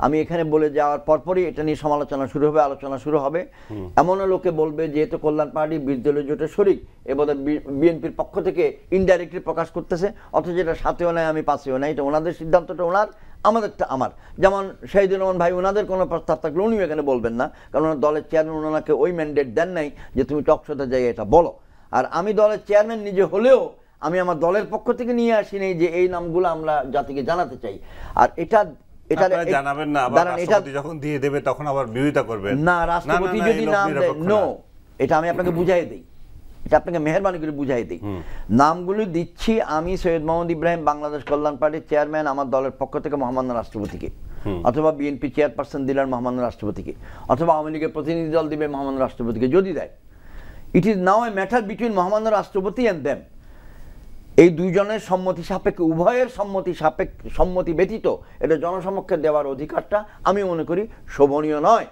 আমি এখানে বলে যাওয়ার পরপরই এটা নিয়ে সমালোচনা শুরু হবে আলোচনা শুরু হবে এমনও লোকে বলবে যেহেতু কল্যাণ পার্টি দলীয় জোটের শরিক এবার বিএনপির পক্ষ থেকে ইনডাইরেক্টলি প্রকাশ করতেছে অথচ এটা সাথেও নেয় আমি পাশেও নাই এটা ওনাদের সিদ্ধান্তটা ওনার আমাদেরটা আমার যেমন শাহিদুর রহমান ভাই ওনাদের কোনো প্রস্তাব থাকলে উনিও এখানে বলবেন না কারণ দলের চেয়ারম্যান ওনাকে ওই ম্যান্ডেট দেন নাই যে তুমি টকশোতে যাই এটা বলো আর আমি দলের চেয়ারম্যান নিজে হলেও আমি আমার দলের পক্ষ থেকে নিয়ে আসিনি যে এই নামগুলো আমরা জাতিকে জানাতে চাই আর এটা এটা আমি আপনাকে বুঝাই দিই এটা আপনাকে মেহরবানি করে বুঝাই দিই নামগুলো দিচ্ছি আমি সৈয়দ মোহাম্মদ ইব্রাহিম বাংলাদেশ কল্যাণ পার্টির চেয়ারম্যান আমার দলের পক্ষ থেকে মহামান্য রাষ্ট্রপতিকে অথবা বিএনপি চেয়ারপারসন দিলেন মহামান্য রাষ্ট্রপতিকে অথবা আওয়ামী লীগের প্রতিনিধি দল দিবে মহামান্য রাষ্ট্রপতিকে যদি দেয় it is now a matter between মহামান্য রাষ্ট্রপতি অ্যান্ড দেম এই দুইজনের সম্মতি সাপেক্ষে উভয়ের সম্মতি সাপেক্ষ সম্মতি ব্যতীত এটা জনসমক্ষে দেওয়ার অধিকারটা আমি মনে করি শোভনীয় নয়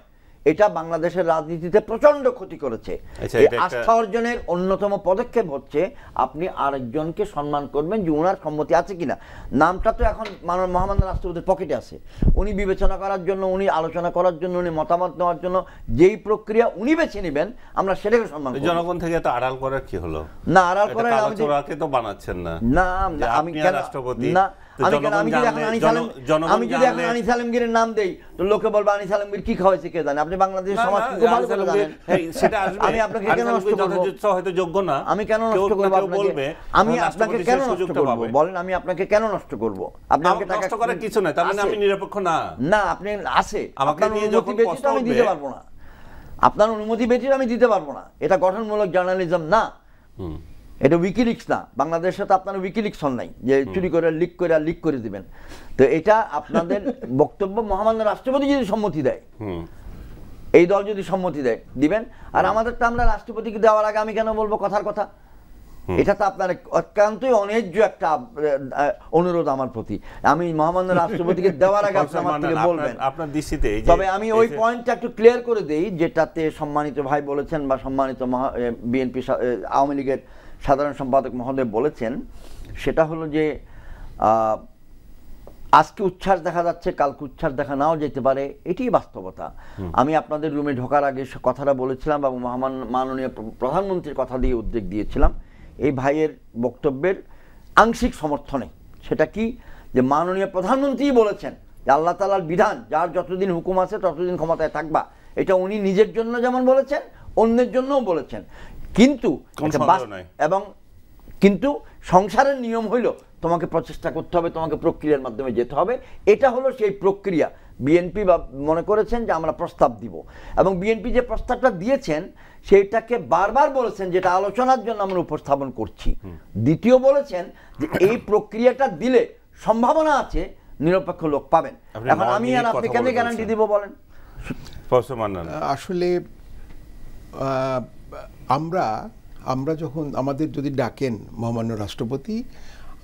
এটা বাংলাদেশের রাজনীতিতে প্রচন্ড ক্ষতি করেছে আচ্ছা, আস্থা অর্জনের অন্যতম পদক্ষেপ হচ্ছে আপনি আরেকজনকে সম্মান করবেন যে ওনার সম্মতি আছে কিনা নামটা তো এখন মানব মহামান্য রাষ্ট্রপতির পকেটে আছে উনি বিবেচনা করার জন্য উনি আলোচনা করার জন্য উনি মতামত নেওয়ার জন্য যেই প্রক্রিয়া উনি বেছে নেবেন আমরা সেটাকে সম্মান জনগণ থেকে তো আড়াল করার কি হলো না আড়াল করার আমি তো বানাচ্ছেন না না আমি রাষ্ট্রপতি না আমি আনিস নাম দেই লোকে কি বাংলাদেশের আমি আপনাকে কেন নষ্ট হয়তো যোগ্য না আমি কেন আমি বলেন আমি আপনাকে কেন নষ্ট কিছু না মানে আপনি নিরপেক্ষ না না আপনি আছে আপনার অনুমতি ব্যতীত আমি দিতে পারবো না আপনার অনুমতি বেটির আমি দিতে পারবো না এটা গঠনমূলক জার্নালিজম না এটা উইকিলিক্স না বাংলাদেশে তো আপনার উইকিলিক্স হন নাই যে চুরি করে লিক করে লিক করে দিবেন তো এটা আপনাদের বক্তব্য মহামান্য রাষ্ট্রপতি যদি সম্মতি দেয় এই দল যদি সম্মতি দেয় দিবেন আর আমাদের তো আমরা রাষ্ট্রপতিকে দেওয়ার আগে আমি কেন বলবো কথার কথা এটা তো আপনার অত্যন্তই অন্যায্য একটা অনুরোধ আমার প্রতি আমি মহামান্য রাষ্ট্রপতিকে দেওয়ার আগে আপনি আমার থেকে মানে বলবেন আপনার দৃষ্টিতে তবে আমি ওই পয়েন্টটা একটু ক্লিয়ার করে দেই যেটাতে সম্মানিত ভাই বলেছেন বা সম্মানিত বিএনপি আওয়ামী লীগের সাধারণ সম্পাদক মহোদয় বলেছেন সেটা হলো যে আজকে উচ্ছ্বাস দেখা যাচ্ছে কালকে উচ্ছ্বাস দেখা নাও যেতে পারে এটি বাস্তবতা আমি আপনাদের রুমে ঢোকার আগে কথাটা বলেছিলাম এবং মহামান মাননীয় প্রধানমন্ত্রীর কথা দিয়ে উদ্যোগ দিয়েছিলাম এই ভাইয়ের বক্তব্যের আংশিক সমর্থনে সেটা কি যে মাননীয় প্রধানমন্ত্রীই বলেছেন যে আল্লাহ তালার বিধান যার যতদিন হুকুম আছে ততদিন ক্ষমতায় থাকবা এটা উনি নিজের জন্য যেমন বলেছেন অন্যের জন্যও বলেছেন কিন্তু এবং কিন্তু সংসারের নিয়ম হইল তোমাকে প্রচেষ্টা করতে হবে তোমাকে প্রক্রিয়ার মাধ্যমে যেতে হবে এটা হলো সেই প্রক্রিয়া বিএনপি বা মনে করেছেন যে আমরা প্রস্তাব দিব এবং বিএনপি যে প্রস্তাবটা দিয়েছেন সেটাকে বারবার বলেছেন যেটা আলোচনার জন্য আমরা উপস্থাপন করছি দ্বিতীয় বলেছেন যে এই প্রক্রিয়াটা দিলে সম্ভাবনা আছে নিরপেক্ষ লোক পাবেন এখন আমি আর আপনি কেন গ্যারান্টি দিব বলেন আসলে আমরা আমরা যখন আমাদের যদি ডাকেন মহামান্য রাষ্ট্রপতি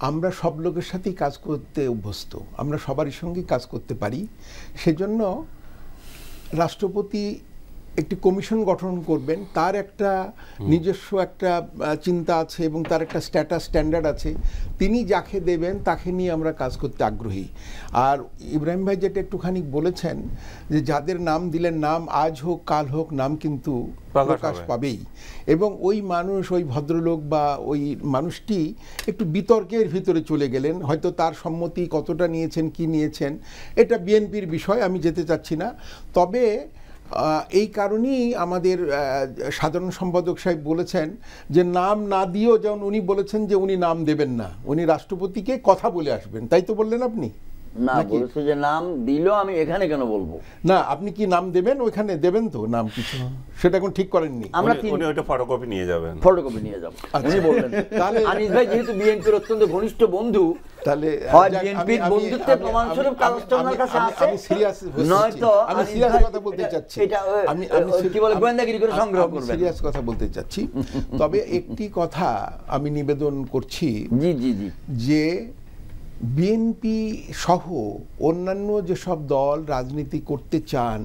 আমরা সব লোকের সাথেই কাজ করতে অভ্যস্ত আমরা সবারই সঙ্গে কাজ করতে পারি সেজন্য রাষ্ট্রপতি একটি কমিশন গঠন করবেন তার একটা নিজস্ব একটা চিন্তা আছে এবং তার একটা স্ট্যাটাস স্ট্যান্ডার্ড আছে তিনি যাকে দেবেন তাকে নিয়ে আমরা কাজ করতে আগ্রহী আর ইব্রাহিম ভাই যেটা একটুখানি বলেছেন যে যাদের নাম দিলেন নাম আজ হোক কাল হোক নাম কিন্তু প্রকাশ পাবেই এবং ওই মানুষ ওই ভদ্রলোক বা ওই মানুষটি একটু বিতর্কের ভিতরে চলে গেলেন হয়তো তার সম্মতি কতটা নিয়েছেন কি নিয়েছেন এটা বিএনপির বিষয় আমি যেতে চাচ্ছি না তবে এই কারণেই আমাদের সাধারণ সম্পাদক সাহেব বলেছেন যে নাম না দিয়েও যেমন উনি বলেছেন যে উনি নাম দেবেন না উনি রাষ্ট্রপতিকে কথা বলে আসবেন তাই তো বললেন আপনি না যে নাম দিল আমি এখানে কেন বলবো না আপনি কি নাম দেবেন দেবেন তো নাম কিছু সেটা এখন ঠিক করেননি আমরা উনি ওটা ফটোকপি নিয়ে যাবেন ফটোকপি নিয়ে যাব আচ্ছা। উনি বললেন তাহলে আনিস ভাই যেহেতু বিএনপির অত্যন্ত ঘনিষ্ঠ বন্ধু তাহলে হয় বিএনপির বন্ধুত্বের প্রমাণস্বরূপ কাছে আছে আমি সিরিয়াস নয়তো আমি সিরিয়াস কথা বলতে চাচ্ছি এটা আমি আমি কি বলে গোয়েন্দাগিরি করে সংগ্রহ করবেন সিরিয়াস কথা বলতে চাচ্ছি তবে একটি কথা আমি নিবেদন করছি জি জি জি যে বিএনপি সহ অন্যান্য যেসব দল রাজনীতি করতে চান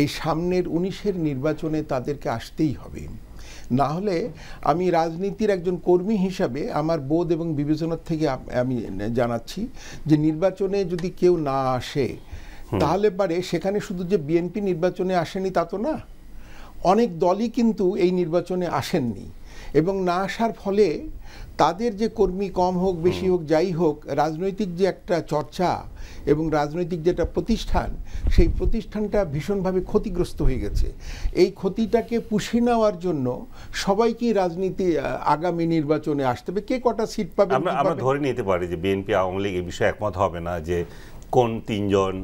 এই সামনের উনিশের নির্বাচনে তাদেরকে আসতেই হবে না হলে আমি রাজনীতির একজন কর্মী হিসাবে আমার বোধ এবং বিবেচনার থেকে আমি জানাচ্ছি যে নির্বাচনে যদি কেউ না আসে তাহলে পারে সেখানে শুধু যে বিএনপি নির্বাচনে আসেনি তা তো না অনেক দলই কিন্তু এই নির্বাচনে আসেননি এবং না আসার ফলে তাদের যে কর্মী কম হোক বেশি হোক যাই হোক রাজনৈতিক যে একটা চর্চা এবং রাজনৈতিক যেটা প্রতিষ্ঠান সেই প্রতিষ্ঠানটা ভীষণভাবে ক্ষতিগ্রস্ত হয়ে গেছে এই ক্ষতিটাকে পুষে নেওয়ার জন্য সবাইকেই রাজনীতি আগামী নির্বাচনে আসতে হবে কে কটা সিট পাবে আমরা ধরে নিতে পারি যে বিএনপি আওয়ামী লীগ এই বিষয়ে একমত হবে না যে কোন তিনজন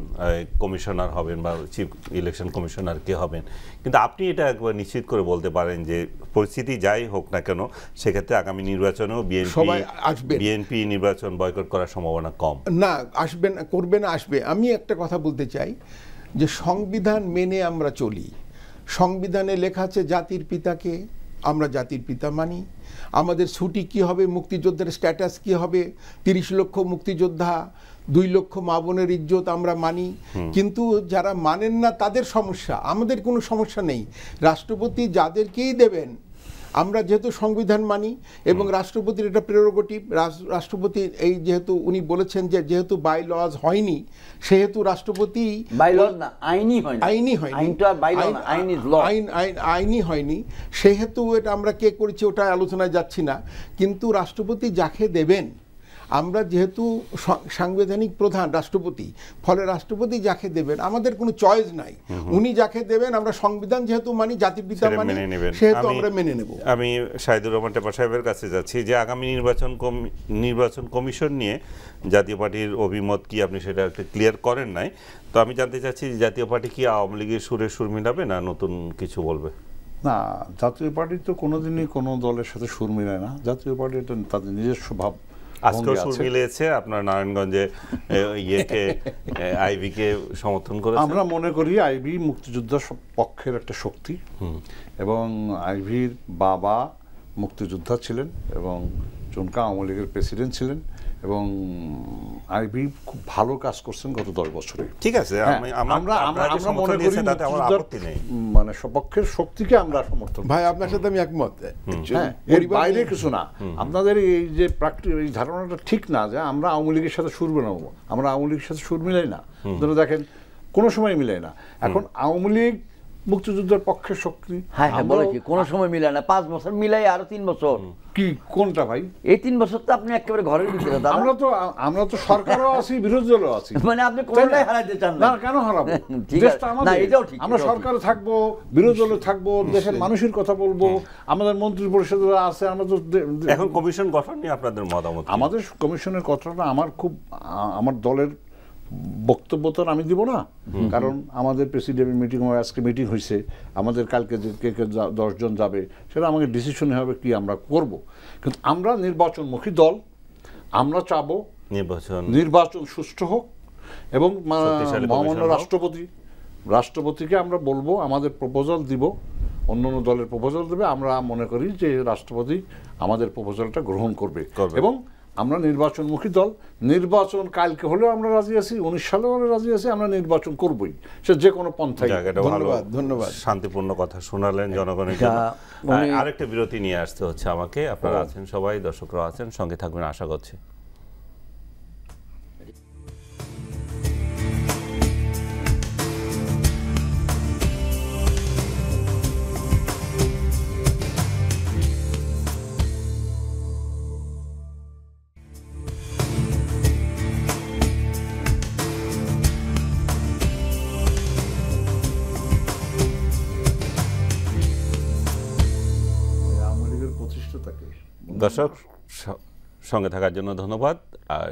কমিশনার হবেন বা চিফ ইলেকশন কমিশনার কে হবেন কিন্তু আপনি এটা একবার নিশ্চিত করে বলতে পারেন যে পরিস্থিতি যাই হোক না কেন সেক্ষেত্রে আগামী নির্বাচনেও বিএনপি আসবে বিএনপি নির্বাচন বয়কট করার সম্ভাবনা কম না আসবেন করবে না আসবে আমি একটা কথা বলতে চাই যে সংবিধান মেনে আমরা চলি সংবিধানে লেখা আছে জাতির পিতাকে আমরা জাতির পিতা মানি আমাদের ছুটি কি হবে মুক্তিযোদ্ধার স্ট্যাটাস কি হবে তিরিশ লক্ষ মুক্তিযোদ্ধা দুই লক্ষ মা বোনের ইজ্জত আমরা মানি কিন্তু যারা মানেন না তাদের সমস্যা আমাদের কোনো সমস্যা নেই রাষ্ট্রপতি যাদেরকেই দেবেন আমরা যেহেতু সংবিধান মানি এবং রাষ্ট্রপতির এটা প্রেরোগটিভ রাষ্ট্রপতি এই যেহেতু উনি বলেছেন যে যেহেতু বাই লজ হয়নি সেহেতু রাষ্ট্রপতি আইনি আইনি আইনি হয়নি সেহেতু এটা আমরা কে করেছি ওটা আলোচনায় যাচ্ছি না কিন্তু রাষ্ট্রপতি যাকে দেবেন আমরা যেহেতু সাংবিধানিক প্রধান রাষ্ট্রপতি ফলে রাষ্ট্রপতি যাকে দেবেন আমাদের কোনো চয়েস নাই উনি যাকে দেবেন আমরা সংবিধান যেহেতু মানি জাতির পিতা মানি সেহেতু আমরা মেনে নেব আমি সাইদুর রহমান টেপা সাহেবের কাছে যাচ্ছি যে আগামী নির্বাচন নির্বাচন কমিশন নিয়ে জাতীয় পার্টির অভিমত কি আপনি সেটা একটা ক্লিয়ার করেন নাই তো আমি জানতে চাচ্ছি জাতীয় পার্টি কি আওয়ামী লীগের সুরে সুর মিলাবে না নতুন কিছু বলবে না জাতীয় পার্টি তো কোনোদিনই কোনো দলের সাথে সুর মিলায় না জাতীয় পার্টি তাদের নিজস্ব ভাব আজকেও সুর মিলিয়েছে আপনার নারায়ণগঞ্জে ইয়েকে আইবিকে সমর্থন করে আমরা মনে করি আইবি মুক্তিযোদ্ধা পক্ষের একটা শক্তি এবং আইভির বাবা মুক্তিযোদ্ধা ছিলেন এবং চুনকা আওয়ামী লীগের প্রেসিডেন্ট ছিলেন এবং আইবি খুব ভালো কাজ করছেন গত দশ বছরে ঠিক আছে হ্যাঁ, আমরা আমরা মনে করি মানে সপক্ষের শক্তিকে আমরা সমর্থন ভাই আপনার সাথে আমি একমত হ্যাঁ, এর বাইরে কিছু না আপনাদের এই যে প্রাকৃতিক এই ধারণাটা ঠিক না যে আমরা আওয়ামী লীগের সাথে সুর বানাবো আমরা আওয়ামী লীগের সাথে সুর মিলাই না ধরো দেখেন কোনো সময় মিলাই না এখন আওয়ামী লীগ মুক্তিযুদ্ধের পক্ষে শক্তি হ্যাঁ হ্যাঁ বলেছি কোনো সময় মিলে না পাঁচ বছর মিলাই আরো তিন বছর কি কোনটা ভাই এই তিন বছর তো আপনি একেবারে ঘরের ভিতরে আমরা তো আমরা তো সরকারও আছি বিরোধী দলও আছি মানে আপনি কোনটাই হারাইতে চান না কেন হারাবো দেশটা আমাদের এটাও ঠিক আমরা সরকারে থাকবো বিরোধী দলে থাকবো দেশের মানুষের কথা বলবো আমাদের মন্ত্রী পরিষদ আছে আমরা তো এখন কমিশন গঠন নিয়ে আপনাদের মতামত আমাদের কমিশনের কথাটা আমার খুব আমার দলের বক্তব্য তো আমি দিব না কারণ আমাদের প্রেসিডেন্ট মিটিং আজকে মিটিং হয়েছে আমাদের কালকে যে কে কে দশজন যাবে সেটা আমাকে ডিসিশন হবে কি আমরা করব কিন্তু আমরা নির্বাচনমুখী দল আমরা চাব নির্বাচন নির্বাচন সুষ্ঠু হোক এবং মহামান্য রাষ্ট্রপতি রাষ্ট্রপতিকে আমরা বলবো আমাদের প্রপোজাল দিব অন্য অন্য দলের প্রপোজাল দেবে আমরা মনে করি যে রাষ্ট্রপতি আমাদের প্রপোজালটা গ্রহণ করবে এবং আমরা নির্বাচনমুখী দল নির্বাচন কালকে হলেও আমরা রাজি আছি উনিশ সালেও আমরা রাজি আছি আমরা নির্বাচন করবই সে যে কোনো পন্থায় ধন্যবাদ ধন্যবাদ শান্তিপূর্ণ কথা শোনালেন জনগণের আরেকটা বিরতি নিয়ে আসতে হচ্ছে আমাকে আপনারা আছেন সবাই দর্শকরা আছেন সঙ্গে থাকবেন আশা করছি দর্শক সঙ্গে থাকার জন্য ধন্যবাদ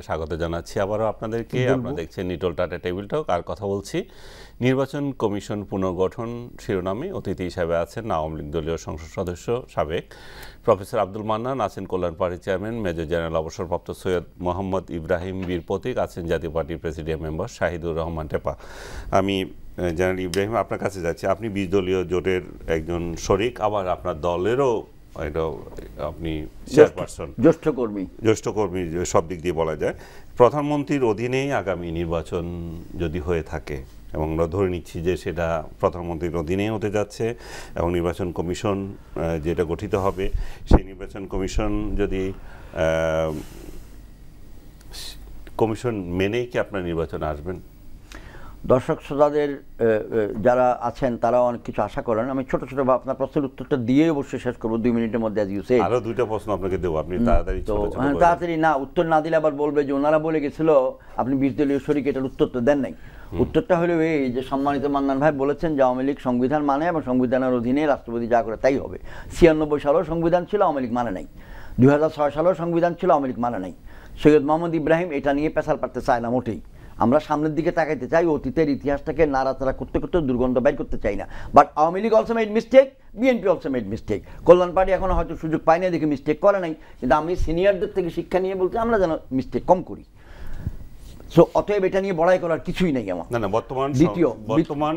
স্বাগত জানাচ্ছি আবারও আপনাদেরকে আপনারা দেখছেন নিটল টাটা টেবিল টক আর কথা বলছি নির্বাচন কমিশন পুনর্গঠন শিরোনামে অতিথি হিসাবে আছেন আওয়ামী লীগ দলীয় সংসদ সদস্য সাবেক প্রফেসর আব্দুল মান্নান আছেন কল্যাণ পার্টির চেয়ারম্যান মেজর জেনারেল অবসরপ্রাপ্ত সৈয়দ মোহাম্মদ ইব্রাহিম বীর প্রতীক আছেন জাতীয় পার্টির প্রেসিডিয়াম মেম্বার শাহিদুর রহমান টেপা আমি জেনারেল ইব্রাহিম আপনার কাছে যাচ্ছি আপনি বিশ দলীয় জোটের একজন শরিক আবার আপনার দলেরও এটাও আপনি চেয়ারপারসন জ্যেষ্ঠ কর্মী জ্যেষ্ঠ কর্মী সব দিক দিয়ে বলা যায় প্রধানমন্ত্রীর অধীনেই আগামী নির্বাচন যদি হয়ে থাকে এবং আমরা ধরে নিচ্ছি যে সেটা প্রধানমন্ত্রীর অধীনে হতে যাচ্ছে এবং নির্বাচন কমিশন যেটা গঠিত হবে সেই নির্বাচন কমিশন যদি কমিশন মেনেই কি আপনার নির্বাচন আসবেন দর্শক শ্রোতাদের যারা আছেন তারা অনেক কিছু আশা করেন আমি ছোট ছোট বা আপনার প্রশ্নের উত্তরটা দিয়ে অবশ্যই শেষ করবো দুই মিনিটের মধ্যে আরো প্রশ্ন আপনাকে দেবো আপনি তাড়াতাড়ি হ্যাঁ, তাড়াতাড়ি না উত্তর না দিলে আবার বলবে যে ওনারা বলে গেছিল আপনি বিশ দলীয় শরিক এটার উত্তর তো দেন নাই উত্তরটা হলো এই যে সম্মানিত মান্নান ভাই বলেছেন যে আওয়ামী লীগ সংবিধান মানে এবং সংবিধানের অধীনে রাষ্ট্রপতি যা করে তাই হবে ছিয়ানব্বই সালেও সংবিধান ছিল আওয়ামী লীগ মানে নাই দুই হাজার ছয় সালেও সংবিধান ছিল আওয়ামী লীগ মানে নাই সৈয়দ মোহাম্মদ ইব্রাহিম এটা নিয়ে পেশাল পারতে চায় না মোটেই আমরা সামনের দিকে তাকাইতে চাই অতীতের ইতিহাসটাকে নাড়াচাড়া করতে করতে দুর্গন্ধ বাইর করতে চাই না but Awami League also made mistake BNP also made mistake Kalyan party এখন হয়তো সুযোগ পায় না দেখে মিস্টেক করে নাই কিন্তু আমি সিনিয়রদের থেকে শিক্ষা নিয়ে বলছি আমরা যেন মিস্টেক কম করি সো অতএব এটা নিয়ে বড়াই করার কিছুই নেই আমার না না বর্তমান দ্বিতীয় বর্তমান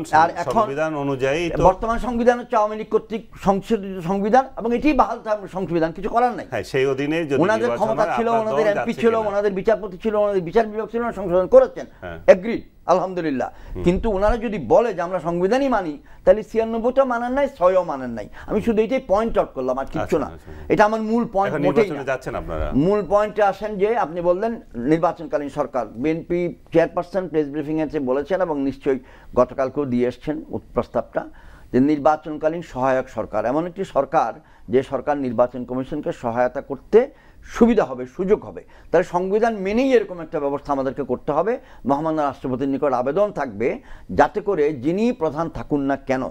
সংবিধান অনুযায়ী বর্তমান সংবিধান হচ্ছে আওয়ামী লীগ কর্তৃক সংশোধিত সংবিধান এবং এটি বাহাল সংবিধান কিছু করার নাই হ্যাঁ সেই অধীনে যদি ওনাদের ক্ষমতা ছিল ওনাদের এমপি ছিল ওনাদের বিচারপতি ছিল ওনাদের বিচার বিভাগ ছিল সংশোধন করেছেন এগ্রিড হ্যাঁ। আলহামদুলিল্লাহ কিন্তু ওনারা যদি বলে যে আমরা সংবিধানই মানি তাহলে ছিয়ানব্বইটা মানার নাই ছয়ও মানার নাই আমি শুধু এইটাই পয়েন্ট আউট করলাম আর কিচ্ছু না আচ্ছা, আচ্ছা, আচ্ছা। এটা আমার মূল পয়েন্ট মোটেই মূল পয়েন্টে আসেন যে আপনি বললেন নির্বাচনকালীন সরকার বিএনপি চেয়ারপারসন প্রেস ব্রিফিংয়ে বলেছেন এবং নিশ্চয়ই গতকালকেও দিয়ে এসছেন প্রস্তাবটা যে নির্বাচনকালীন সহায়ক সরকার এমন একটি সরকার যে সরকার নির্বাচন কমিশনকে সহায়তা করতে সুবিধা হবে সুযোগ হবে তাহলে সংবিধান মেনেই এরকম একটা ব্যবস্থা আমাদেরকে করতে হবে মহামান্য রাষ্ট্রপতির নিকট আবেদন থাকবে যাতে করে যিনি প্রধান থাকুন না কেন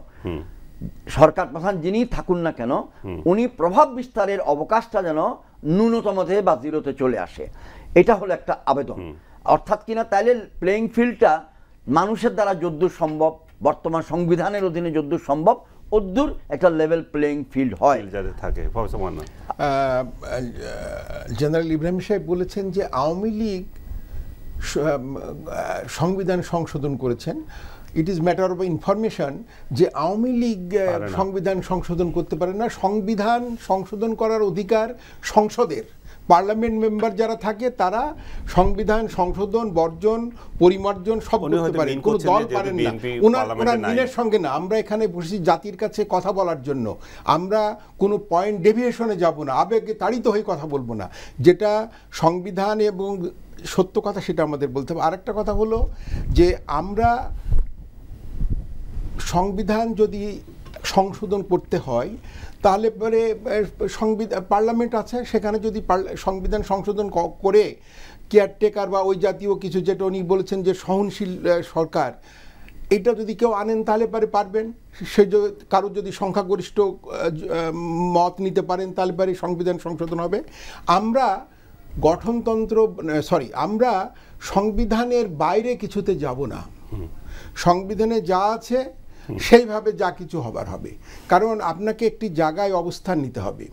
সরকার প্রধান যিনি থাকুন না কেন উনি প্রভাব বিস্তারের অবকাশটা যেন ন্যূনতমতে বা জিরোতে চলে আসে এটা হলো একটা আবেদন অর্থাৎ কিনা তাইলে প্লেয়িং ফিল্ডটা মানুষের দ্বারা যদ্দূর সম্ভব বর্তমান সংবিধানের অধীনে যদ্দূর সম্ভব অদ্দূর একটা লেভেল প্লেইং ফিল্ড হয় যাদের থাকে জেনারেল ইব্রাহিম সাহেব বলেছেন যে আওয়ামী লীগ সংবিধান সংশোধন করেছেন it is matter of information যে আওয়ামী লীগ সংবিধান সংশোধন করতে পারে না সংবিধান সংশোধন করার অধিকার সংসদের পার্লামেন্ট মেম্বার যারা থাকে তারা সংবিধান সংশোধন বর্জন পরিমার্জন সব করতে পারেন কোনো দল পারেন না ওনার ওনার মিলের সঙ্গে না আমরা এখানে বসেছি জাতির কাছে কথা বলার জন্য আমরা কোনো পয়েন্ট ডেভিয়েশনে যাব না আবেগে তাড়িত হয়ে কথা বলবো না যেটা সংবিধান এবং সত্য কথা সেটা আমাদের বলতে হবে আরেকটা কথা হলো যে আমরা সংবিধান যদি সংশোধন করতে হয় তাহলে পরে সংবিধান পার্লামেন্ট আছে সেখানে যদি সংবিধান সংশোধন করে কেয়ারটেকার বা ওই জাতীয় কিছু যেটা উনি বলেছেন যে সহনশীল সরকার এটা যদি কেউ আনেন তাহলে পারে পারবেন সে কারো যদি সংখ্যাগরিষ্ঠ মত নিতে পারেন তাহলে পারে সংবিধান সংশোধন হবে আমরা গঠনতন্ত্র সরি আমরা সংবিধানের বাইরে কিছুতে যাব না সংবিধানে যা আছে সেইভাবে যা কিছু হবার হবে কারণ আপনাকে একটি জায়গায় অবস্থান নিতে হবে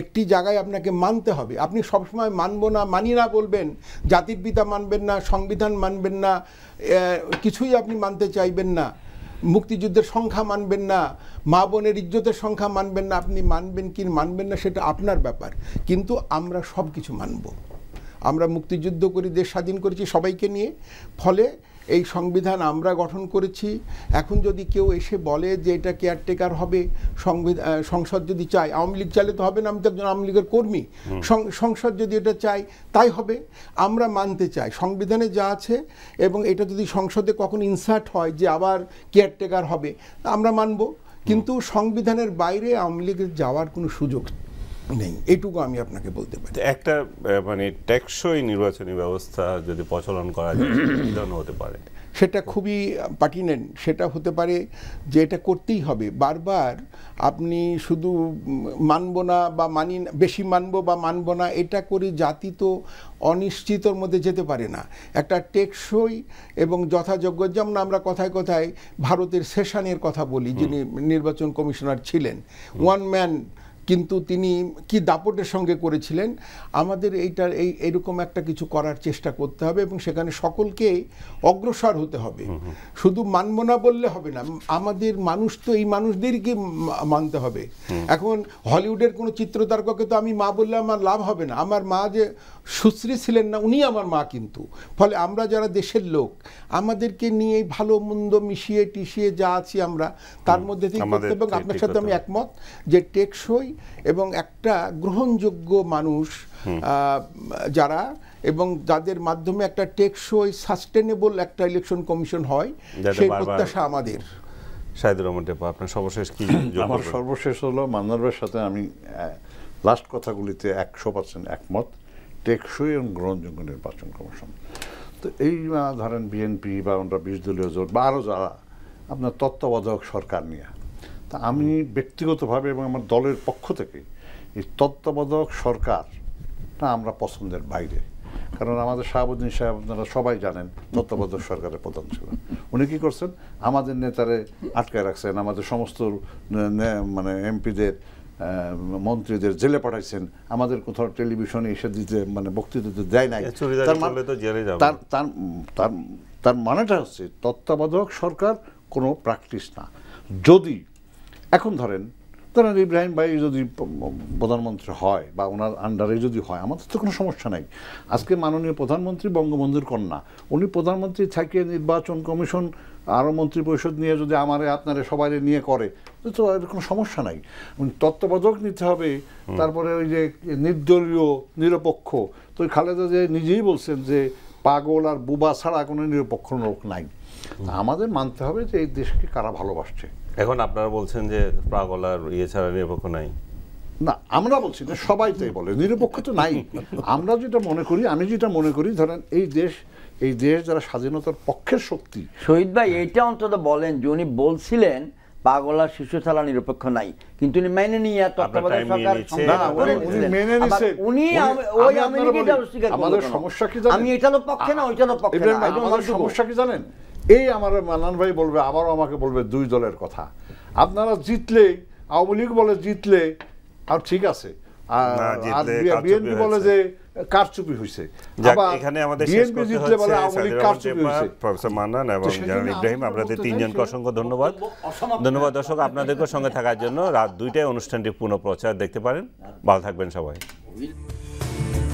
একটি জায়গায় আপনাকে মানতে হবে আপনি সবসময় মানব না মানি না বলবেন জাতির পিতা মানবেন না সংবিধান মানবেন না কিছুই আপনি মানতে চাইবেন না মুক্তিযুদ্ধের সংখ্যা মানবেন না মা বোনের ইজ্জতের সংখ্যা মানবেন না আপনি মানবেন কি মানবেন না সেটা আপনার ব্যাপার কিন্তু আমরা সব কিছু মানব আমরা মুক্তিযুদ্ধ করি দেশ স্বাধীন করেছি সবাইকে নিয়ে ফলে এই সংবিধান আমরা গঠন করেছি এখন যদি কেউ এসে বলে যে এটা কেয়ারটেকার হবে সংসদ যদি চায় আওয়ামী লীগ চাইলে তো হবে না আমি তো একজন আওয়ামী লীগের কর্মী সংসদ যদি এটা চাই তাই হবে আমরা মানতে চাই সংবিধানে যা আছে এবং এটা যদি সংসদে কখন ইনসার্ট হয় যে আবার কেয়ারটেকার হবে আমরা মানব কিন্তু সংবিধানের বাইরে আওয়ামী লীগের যাওয়ার কোনো সুযোগ নেই এটুকু আমি আপনাকে বলতে পারি আচ্ছা, একটা মানে টেকসই নির্বাচনী ব্যবস্থা যদি প্রচলন করা যায় হতে পারে সেটা খুবই পার্টিনেন্ট সেটা হতে পারে যে এটা করতেই হবে বারবার আপনি শুধু মানব না বা মানি বেশি মানব বা মানব না এটা করে জাতি তো অনিশ্চিতর মধ্যে যেতে পারে না একটা টেকসই এবং যথাযোগ্য যেমন আমরা কথায় কথায় ভারতের সেশনের কথা বলি যিনি নির্বাচন কমিশনার ছিলেন ওয়ান ম্যান কিন্তু তিনি কি দাপটের সঙ্গে করেছিলেন আমাদের এইটার এই এরকম একটা কিছু করার চেষ্টা করতে হবে এবং সেখানে সকলকে অগ্রসর হতে হবে শুধু মানব না বললে হবে না আমাদের মানুষ তো এই মানুষদেরকে মানতে হবে এখন হলিউডের কোনো চিত্রতারকাকে তো আমি মা বললে আমার লাভ হবে না আমার মা যে সুশ্রী ছিলেন না উনি আমার মা কিন্তু ফলে আমরা যারা দেশের লোক আমাদেরকে নিয়ে ভালো মন্দ মিশিয়ে টিশিয়ে যা আছি আমরা তার মধ্যে থেকে আপনার সাথে আমি একমত যে টেকসই এবং একটা গ্রহণযোগ্য মানুষ যারা এবং যাদের মাধ্যমে একটা টেকসই সাস্টেনেবল একটা ইলেকশন কমিশন হয় সেই প্রত্যাশা আমাদের রহমান টেপা আপনার সর্বশেষ কি আমার সর্বশেষ হলো সাথে আমি লাস্ট কথাগুলিতে একশো পার্সেন্ট একমত টেকসই এবং গ্রহণযোগ্য নির্বাচন কমিশন তো এই ধরেন বিএনপি বা আমরা বিশ দলীয় জোট বা আরও যারা আপনার তত্ত্বাবধায়ক সরকার নিয়ে তা আমি ব্যক্তিগতভাবে এবং আমার দলের পক্ষ থেকে এই তত্ত্বাবধায়ক সরকার না আমরা পছন্দের বাইরে কারণ আমাদের শাহাবুদ্দিন সাহেব আপনারা সবাই জানেন তত্ত্বাবধায়ক সরকারের প্রধান ছিলেন উনি কী করছেন আমাদের নেতারে আটকায় রাখছেন আমাদের সমস্ত মানে এমপিদের মন্ত্রীদের জেলে পাঠাইছেন আমাদের কোথাও টেলিভিশনে এসে দিতে মানে বক্তৃতা দিতে দেয় নাই মানে তার তার মানেটা হচ্ছে তত্ত্বাবধায়ক সরকার কোনো প্র্যাকটিস না যদি এখন ধরেন ধরেন ইব্রাহিম ভাই যদি প্রধানমন্ত্রী হয় বা ওনার আন্ডারে যদি হয় আমাদের তো কোনো সমস্যা নাই আজকে মাননীয় প্রধানমন্ত্রী বঙ্গবন্ধুর কন্যা উনি প্রধানমন্ত্রী থাকিয়ে নির্বাচন কমিশন আরও মন্ত্রী পরিষদ নিয়ে যদি আমারে আপনারে সবাই নিয়ে করে তো কোনো সমস্যা নাই তত্ত্বাবধায়ক নিতে হবে তারপরে ওই যে নির্দলীয় নিরপেক্ষ তো খালেদা যে নিজেই বলছেন যে পাগল আর বুবা ছাড়া কোনো নিরপেক্ষ লোক নাই আমাদের মানতে হবে যে এই দেশকে কারা ভালোবাসছে এখন আপনারা বলছেন যে প্রাগলার ইয়ে ছাড়া নিরপেক্ষ নাই না আমরা বলছি না সবাই তাই বলে নিরপেক্ষ তো নাই আমরা যেটা মনে করি আমি যেটা মনে করি ধরেন এই দেশ এই দেশ যারা স্বাধীনতার পক্ষের শক্তি শহীদ ভাই এইটা অন্তত বলেন যে উনি বলছিলেন পাগলা শিশু ছাড়া নিরপেক্ষ নাই কিন্তু উনি মেনে নিয়ে তত্ত্বাবধায়ক সরকার আমাদের সমস্যা কি জানেন আমি এটারও পক্ষে না ওইটারও পক্ষে না আমাদের সমস্যা কি জানেন এই আমার মান্নান ভাই বলবে আবারও আমাকে বলবে দুই দলের কথা আপনারা জিতলে আওয়ামী লীগ বলে জিতলে আর ঠিক আছে আর বিএনপি বলে যে কারচুপি হয়েছে এখানে আমাদের শেষ করতে হচ্ছে প্রফেসর মান্নান এবং জেনারেল ইব্রাহিম আপনাদের তিনজনকে অসংখ্য ধন্যবাদ ধন্যবাদ দর্শক আপনাদেরকে সঙ্গে থাকার জন্য রাত দুইটায় অনুষ্ঠানটি পুনঃপ্রচার দেখতে পারেন ভালো থাকবেন সবাই